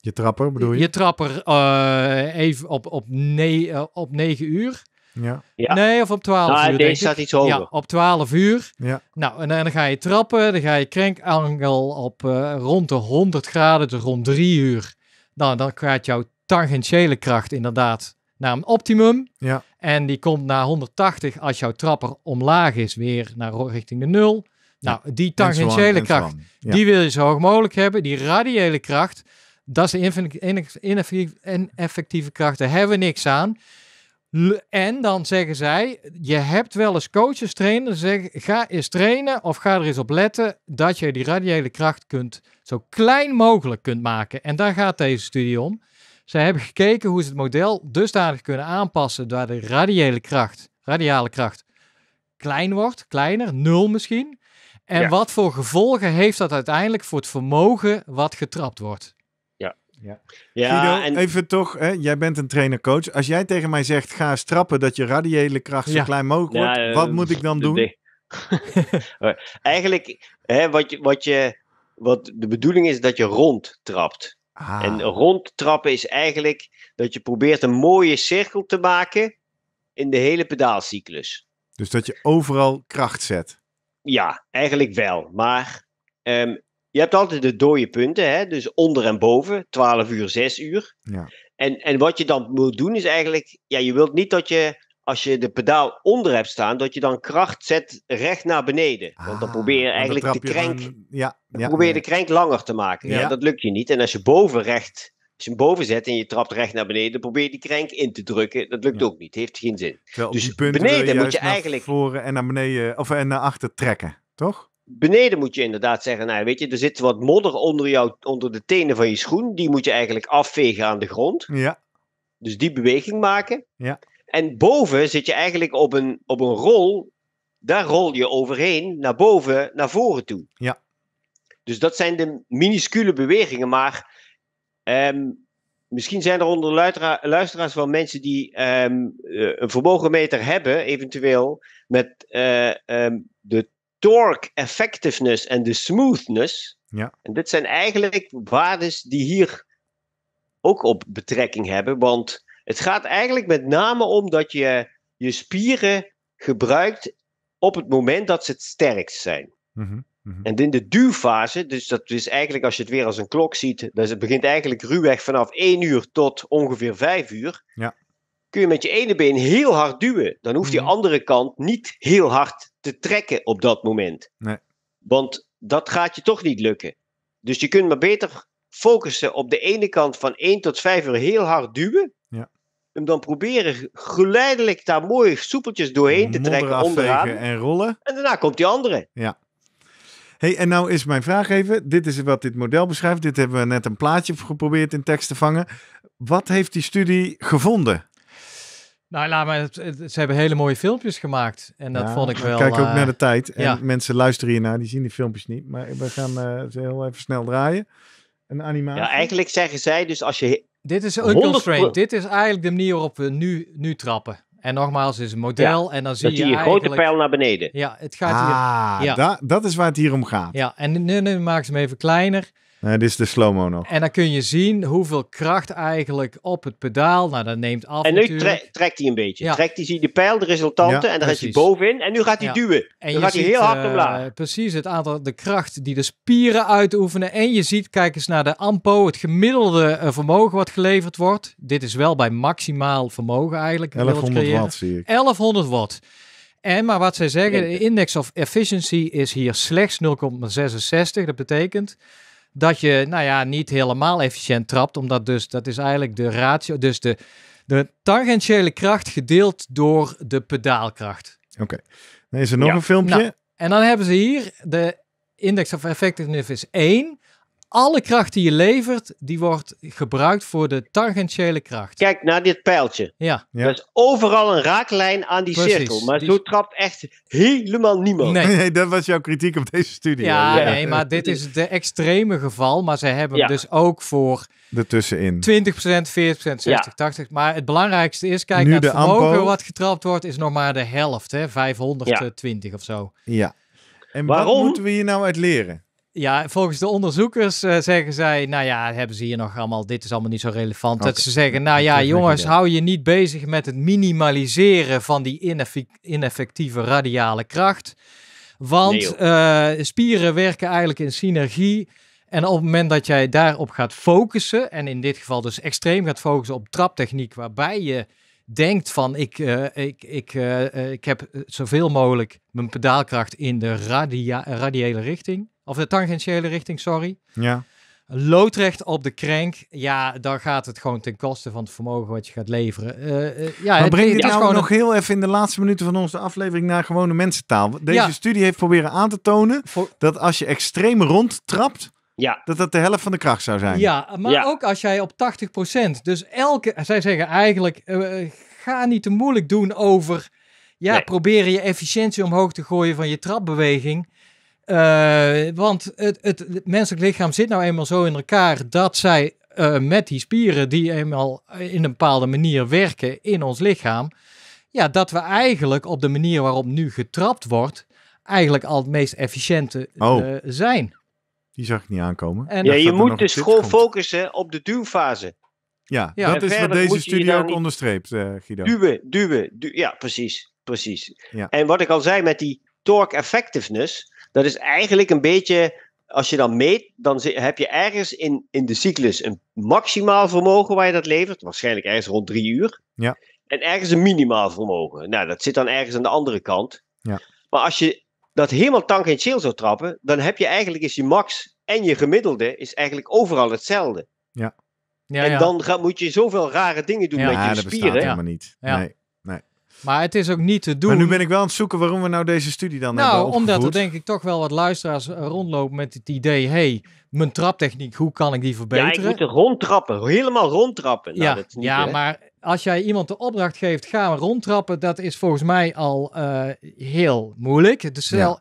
Je trapper bedoel je? Je trapper eh, even op, op, nee, eh, op negen uur. Ja. Nee, of op 12 nou, uur. Deze staat iets hoger. Ja, op 12 uur. Ja. Nou, en, dan ga je trappen, dan ga je krenkangel op eh, rond de 100 graden, dus rond 3 uur. Nou, dan gaat jouw tangentiële kracht inderdaad naar een optimum. Ja. En die komt naar 180 als jouw trapper omlaag is, weer naar richting de nul. Nou, die tangentiële kracht, die wil je zo hoog mogelijk hebben. Die radiële kracht, dat is de ineffectieve kracht, daar hebben we niks aan. En dan zeggen zij: Je hebt wel eens coaches, trainers zeggen: ga eens trainen of ga er eens op letten dat je die radiale kracht kunt, zo klein mogelijk kunt maken. En daar gaat deze studie om. Zij hebben gekeken hoe ze het model dusdanig kunnen aanpassen waar de radiale kracht, radiale kracht klein wordt, kleiner, nul misschien. En wat voor gevolgen heeft dat uiteindelijk voor het vermogen wat getrapt wordt? Ja, ja even toch, hè, jij bent een trainer-coach. Als jij tegen mij zegt, ga strappen dat je radiële kracht zo klein mogelijk wordt, eh, wat moet ik dan doen? Eigenlijk, hè, wat, je, wat, je, wat de bedoeling is dat je rond trapt. Ah. En rondtrappen is eigenlijk dat je probeert een mooie cirkel te maken in de hele pedaalcyclus. Dus dat je overal kracht zet? Ja, eigenlijk wel. Maar ehm, je hebt altijd de dode punten, hè? dus onder en boven, 12 uur, 6 uur. Ja. En, en wat je dan moet doen is eigenlijk, ja, je wilt niet dat je, als je de pedaal onder hebt staan, dat je dan kracht zet recht naar beneden. Want dan ah, probeer je eigenlijk de krenk, ja, ja, probeer de krenk langer te maken. Ja. dat lukt je niet. En als je boven recht, als je hem boven zet en je trapt recht naar beneden, dan probeer je die krenk in te drukken. Dat lukt ook niet, heeft geen zin. Terwijl dus beneden moet je eigenlijk... voren en naar beneden, of en eh, naar achter trekken, toch? beneden moet je inderdaad zeggen, nou weet je, er zit wat modder onder, jou, onder de tenen van je schoen. Die moet je eigenlijk afvegen aan de grond. Ja. Dus die beweging maken. Ja. En boven zit je eigenlijk op een, op een rol. Daar rol je overheen, naar boven, naar voren toe. Ja. Dus dat zijn de minuscule bewegingen. Maar ehm, misschien zijn er onder luisteraars van mensen die ehm, eh, een vermogenmeter hebben, eventueel, met eh, ehm, de torque, effectiveness en de smoothness. Ja. En dit zijn eigenlijk waarden die hier ook op betrekking hebben. Want het gaat eigenlijk met name om dat je je spieren gebruikt op het moment dat ze het sterkst zijn. Mhm, mhm. En in de duwfase, dus dat is eigenlijk als je het weer als een klok ziet, dus het begint eigenlijk ruwweg vanaf 1 uur tot ongeveer 5 uur. Ja kun je met je ene been heel hard duwen. Dan hoeft die mhm. andere kant niet heel hard te trekken op dat moment. Nee. Want dat gaat je toch niet lukken. Dus je kunt maar beter focussen op de ene kant van 1 tot 5 uur heel hard duwen. Ja. dan proberen geleidelijk daar mooi soepeltjes doorheen te trekken trekken. Onderaan. En rollen. En daarna komt die andere. Ja. Hey, en nou is mijn vraag even. Dit is wat dit model beschrijft. Dit hebben we net een plaatje geprobeerd in tekst te vangen. Wat heeft die studie gevonden? Nou, laat maar, ze hebben hele mooie filmpjes gemaakt. En dat vond ik wel. Kijk ook eh, naar de tijd. En mensen luisteren hiernaar, die zien die filmpjes niet. Maar we gaan eh, ze heel even snel draaien. Een animatie. Ja, eigenlijk zeggen zij dus als je. Dit is unconstrained. Dit is eigenlijk de manier waarop we nu, nu trappen. En nogmaals, het is een model en dan zie je Dat die grote pijl naar beneden. Ja, het gaat ah, Ja. dat is waar het hier om gaat. Ja, en nu, nu maak ze hem even kleiner dit is de slow-mo nog. En dan kun je zien hoeveel kracht eigenlijk op het pedaal. Nou, dat neemt af. En nu trekt hij een beetje. Ja. Trekt hij de pijl, de resultanten. en daar precies. hij bovenin. En nu gaat hij duwen. En je gaat ziet, hij heel hard eh, omlaag. Uh, precies, het aantal, de kracht die de spieren uitoefenen. En je ziet, kijk eens naar de AMPO. Het gemiddelde eh, vermogen wat geleverd wordt. Dit is wel bij maximaal vermogen eigenlijk. 1100 watt zie ik. 1100 watt. En maar wat zij zeggen, de index of efficiency is hier slechts 0,66. Dat betekent dat je, nou ja, niet helemaal efficiënt trapt, omdat dus, dat is eigenlijk de ratio, dus de, de tangentiële kracht gedeeld door de pedaalkracht. Oké. Dan is er nog een filmpje. Nou, en dan hebben ze hier de index of effectiveness is 1 alle kracht die je levert, die wordt gebruikt voor de tangentiële kracht. Kijk naar dit pijltje. Ja. ja. Er is overal een raaklijn aan die cirkel. Maar zo trapt echt helemaal niemand. Nee. nee. dat was jouw kritiek op deze studie. Ja, nee, maar dit is de extreme geval. Maar ze hebben dus ook voor... Ertussenin. 20%, 40%, 60, 80%. Maar het belangrijkste is, kijk naar het vermogen wat getrapt wordt, is nog maar de helft. Hè? 520 of zo. Ja. En Waarom? wat moeten we hier nou uit leren? Ja, volgens de onderzoekers eh, zeggen zij, nou ja, hebben ze hier nog allemaal, dit is allemaal niet zo relevant. Dat ze zeggen, nou ja, jongens, hou je niet bezig met het minimaliseren van die ineffectieve radiale kracht. Want eh, spieren werken eigenlijk in synergie. En op het moment dat jij daarop gaat focussen, en in dit geval dus extreem gaat focussen op traptechniek, waarbij je denkt van ik, eh, ik, ik, eh, eh, ik heb zoveel mogelijk mijn pedaalkracht in de radia radiale richting, of de tangentiële richting, sorry. Ja. Loodrecht op de krenk ja, dan gaat het gewoon ten koste van het vermogen wat je gaat leveren. ja, maar breng dit nou gewoon nog heel even in de laatste minuten van onze aflevering naar gewone mensentaal. Deze studie heeft proberen aan te tonen dat als je extreem rond trapt, ja. Dat dat de helft van de kracht zou zijn. Ja, maar ook als jij op 80%. Dus elke. Zij zeggen eigenlijk: eh, ga niet te moeilijk doen over. Ja, proberen je efficiëntie omhoog te gooien van je trapbeweging. Eh, want het, het, menselijk lichaam zit nou eenmaal zo in elkaar dat zij eh, met die spieren die eenmaal in een bepaalde manier werken in ons lichaam, ja, dat we eigenlijk op de manier waarop nu getrapt wordt, eigenlijk al het meest efficiënte oh. zijn. Die zag ik niet aankomen. En ja, je moet dus gewoon focussen op de duwfase. Ja, ja dat is wat deze studie ook onderstreept, uh, Guido. Duwen, duwen, Ja, precies. precies. Ja. En wat ik al zei met die torque effectiveness, dat is eigenlijk een beetje als je dan meet, dan heb je ergens in, in de cyclus een maximaal vermogen waar je dat levert. Waarschijnlijk ergens rond drie uur. Ja. En ergens een minimaal vermogen. Nou, dat zit dan ergens aan de andere kant. Ja. Maar als je dat helemaal tank en chill zou trappen, dan heb je eigenlijk is je max en je gemiddelde is eigenlijk overal hetzelfde. Ja. ja en dan ga, moet je zoveel rare dingen doen met je spieren. Bestaat helemaal niet. Nee. Maar het is ook niet te doen. Maar nu ben ik wel aan het zoeken waarom we nou deze studie dan nou, hebben Nou, omdat er denk ik toch wel wat luisteraars eh, rondlopen met het idee... hey, mijn traptechniek, hoe kan ik die verbeteren? Ja, moet er rondtrappen. Helemaal rondtrappen. Nou, ja, niet ja eh, maar als jij iemand de opdracht geeft, ga rondtrappen... dat is volgens mij al eh, heel moeilijk. Dus wel...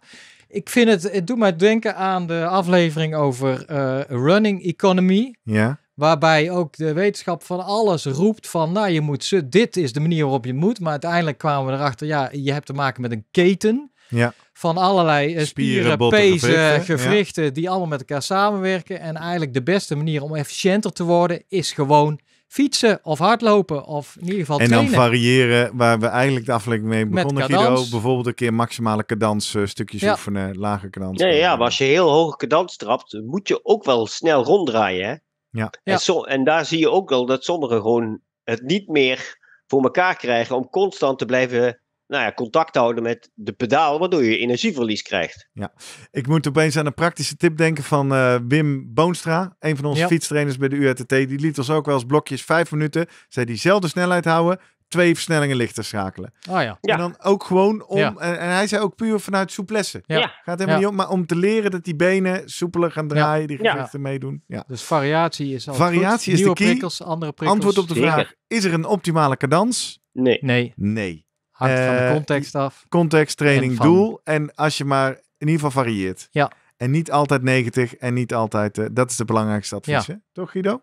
Ik vind het, het doet mij denken aan de aflevering over running economy. Ja. Waarbij ook de wetenschap van alles roept van, nou je moet ze, dit is de manier waarop je moet. Maar uiteindelijk kwamen we erachter, ja, je hebt te maken met een keten. Ja. Van allerlei eh, spieren, botten, pezen, gewrichten, die allemaal met elkaar samenwerken. En eigenlijk de beste manier om efficiënter te worden is gewoon fietsen of hardlopen of in ieder geval en trainen. En dan variëren waar we eigenlijk de aflevering mee begonnen, Guido. Bijvoorbeeld een keer maximale cadans, eh, stukjes oefenen, lage cadans. Nee, ja, maar als je heel hoge cadans trapt, moet je ook wel snel ronddraaien, hè? Ja. En, Zo, en daar zie je ook wel dat sommigen gewoon het niet meer voor elkaar krijgen om constant te blijven nou ja, contact houden met de pedaal, waardoor je energieverlies krijgt. Ja, ik moet opeens aan een praktische tip denken van eh, Wim Boonstra, een van onze fietstrainers bij de URTT. Die liet ons ook wel eens blokjes vijf minuten, zei diezelfde snelheid houden, twee versnellingen lichter schakelen. Ah, ja. En dan ook gewoon om, en, hij zei ook puur vanuit souplesse. Ja. Gaat helemaal niet om, maar om te leren dat die benen soepeler gaan draaien, die gewichten meedoen. Ja. Dus variatie is altijd. Variatie is de key. andere Antwoord op de vraag, is er een optimale cadans? Nee. Nee. Nee. Hangt van de eh, context af. Context, training, doel. En als je maar in ieder geval varieert. Ja. En niet altijd 90 en niet altijd, eh, dat is de belangrijkste advies. Toch Guido?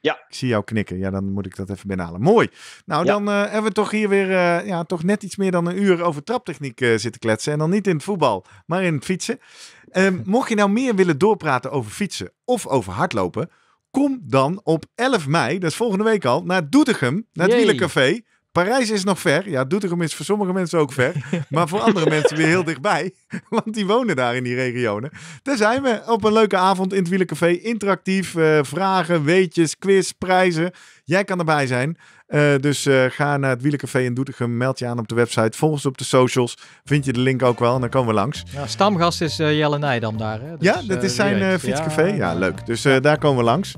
Ja. Ik zie jou knikken. Ja, dan moet ik dat even binnenhalen. Mooi. Nou, dan eh, hebben we toch hier weer eh, ja, toch net iets meer dan een uur over traptechniek eh, zitten kletsen. En dan niet in het voetbal, maar in het fietsen. Ehm, mocht je nou meer willen doorpraten over fietsen of over hardlopen, kom dan op 11 mei, dat is volgende week al, naar Doetinchem, naar het Wielencafé. Parijs is nog ver. Ja, Doetinchem is voor sommige mensen ook ver. Maar voor andere mensen weer heel dichtbij. Want die wonen daar in die regionen. Daar zijn we op een leuke avond in het Wielencafé. Interactief, eh, vragen, weetjes, quiz, prijzen. Jij kan erbij zijn. Eh, dus eh, ga naar het Wielencafé in Doetinchem. Meld je aan op de website. Volg ons op de socials. Vind je de link ook wel. En dan komen we langs. Ja, stamgast is Jelle Nijdam daar. Hè? ja, dus, dat is zijn fietscafé. Ja, ja, leuk. Dus daar komen we langs.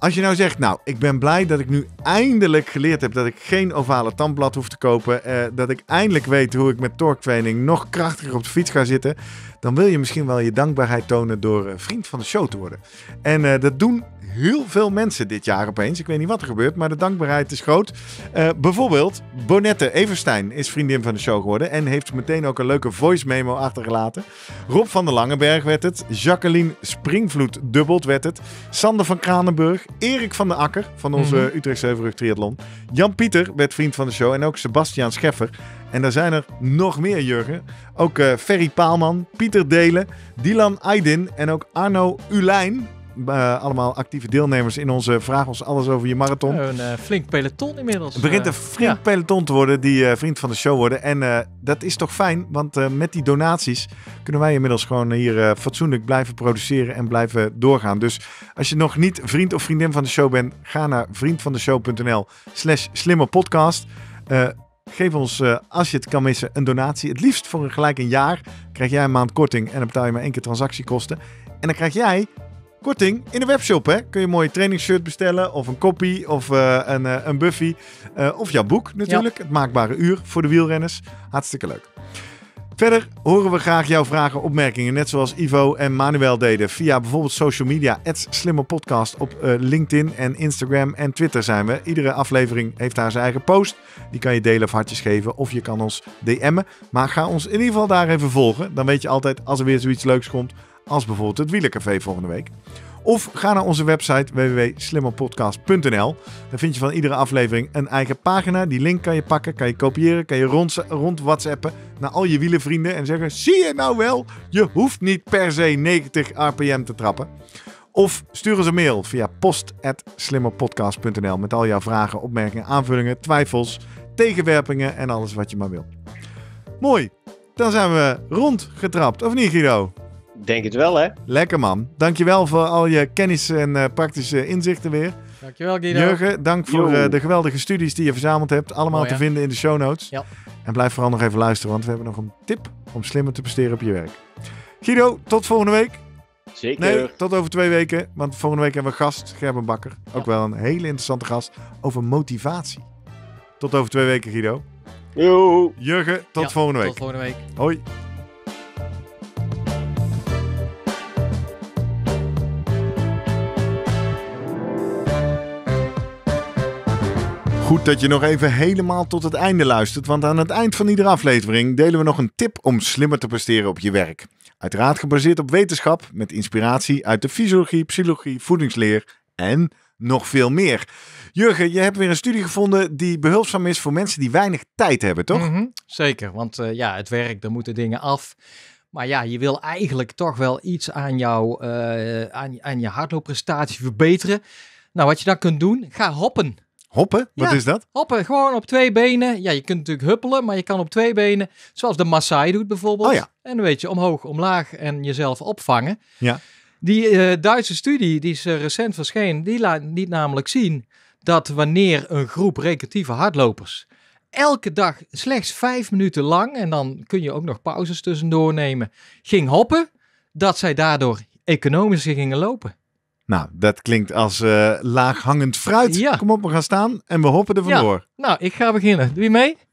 Als je nou zegt, nou, ik ben blij dat ik nu eindelijk geleerd heb dat ik geen ovale tandblad hoef te kopen. Eh, dat ik eindelijk weet hoe ik met torque nog krachtiger op de fiets ga zitten. Dan wil je misschien wel je dankbaarheid tonen door eh, vriend van de show te worden. En eh, dat doen heel veel mensen dit jaar opeens. Ik weet niet wat er gebeurt, maar de dankbaarheid is groot. Eh, bijvoorbeeld Bonette Everstein is vriendin van de show geworden en heeft meteen ook een leuke voice memo achtergelaten. Rob van der Langenberg werd het. Jacqueline Springvloed dubbelt werd het. Sander van Kranenburg. Erik van der Akker van onze mm Utrechtse Heuvelrug Triathlon. Jan Pieter werd vriend van de show en ook Sebastian Scheffer. En daar zijn er nog meer, Jurgen. Ook uh, Ferry Paalman, Pieter Delen, Dylan Aydin en ook Arno Ulijn eh, allemaal actieve deelnemers in onze Vraag ons alles over je marathon. Een eh, flink peloton inmiddels. Het begint eh, een flink peloton te worden die vriend van de show worden. En dat is toch fijn, want met die donaties kunnen wij inmiddels gewoon hier fatsoenlijk blijven produceren en blijven doorgaan. Dus als je nog niet vriend of vriendin van de show bent, ga naar vriendvandeshow.nl slash slimmerpodcast. Geef ons, als je het kan missen, een donatie. Het liefst voor een gelijk een jaar. Krijg jij een maand korting en dan betaal je maar één keer transactiekosten. En dan krijg jij korting in de webshop. Hè? Kun je een mooie trainingsshirt bestellen of een kopie of eh, een, eh, een buffy. Eh, of jouw boek natuurlijk, Het Maakbare Uur voor de wielrenners. Hartstikke leuk. Verder horen we graag jouw vragen, opmerkingen, net zoals Ivo en Manuel deden. Via bijvoorbeeld social media, podcast op eh, LinkedIn en Instagram en Twitter zijn we. Iedere aflevering heeft daar zijn eigen post. Die kan je delen of hartjes geven of je kan ons DM'en. Maar ga ons in ieder geval daar even volgen. Dan weet je altijd als er weer zoiets leuks komt, als bijvoorbeeld het Wielencafé volgende week. Of ga naar onze website www.slimmerpodcast.nl. Daar vind je van iedere aflevering een eigen pagina. Die link kan je pakken, kan je kopiëren, kan je rond, rond WhatsAppen naar al je wielenvrienden en zeggen: Zie je nou wel, je hoeft niet per se 90 RPM te trappen. Of stuur ons een mail via post.slimmerpodcast.nl met al jouw vragen, opmerkingen, aanvullingen, twijfels, tegenwerpingen en alles wat je maar wil. Mooi, dan zijn we rondgetrapt, of niet Guido? Denk het wel, hè? Lekker man. Dankjewel voor al je kennis en eh, praktische inzichten weer. Dankjewel, Guido. Jurgen, dank voor eh, de geweldige studies die je verzameld hebt. Allemaal te vinden in de show notes. Ja. En blijf vooral nog even luisteren, want we hebben nog een tip om slimmer te presteren op je werk. Guido, tot volgende week. Zeker. Nee, tot over twee weken, want volgende week hebben we gast Gerben Bakker. Ook wel een hele interessante gast over motivatie. Tot over twee weken, Guido. Jo, Jurgen, tot volgende week. Tot volgende week. Hoi. Goed dat je nog even helemaal tot het einde luistert, want aan het eind van iedere aflevering delen we nog een tip om slimmer te presteren op je werk. Uiteraard gebaseerd op wetenschap, met inspiratie uit de fysiologie, psychologie, voedingsleer en nog veel meer. Jurgen, je hebt weer een studie gevonden die behulpzaam is voor mensen die weinig tijd hebben, toch? Mhm, zeker, want eh, ja, het werk, er moeten dingen af. Maar ja, je wil eigenlijk toch wel iets aan, jou, uh, aan, aan je hardloopprestatie verbeteren. Nou, wat je dan kunt doen, ga hoppen. Hoppen? Wat is dat? Hoppen, gewoon op twee benen. Ja, je kunt natuurlijk huppelen, maar je kan op twee benen. Zoals de Maasai doet bijvoorbeeld. Oh ja. En dan weet je, omhoog, omlaag en jezelf opvangen. Ja. Die eh, Duitse studie, die is eh, recent verschenen, die laat niet namelijk zien dat wanneer een groep recreatieve hardlopers elke dag slechts vijf minuten lang, en dan kun je ook nog pauzes tussendoor nemen, ging hoppen, dat zij daardoor economisch gingen lopen. Nou, dat klinkt als uh, laaghangend fruit. Kom op, we gaan staan en we hoppen er vandoor. Ja. Nou, ik ga beginnen. Doe je mee?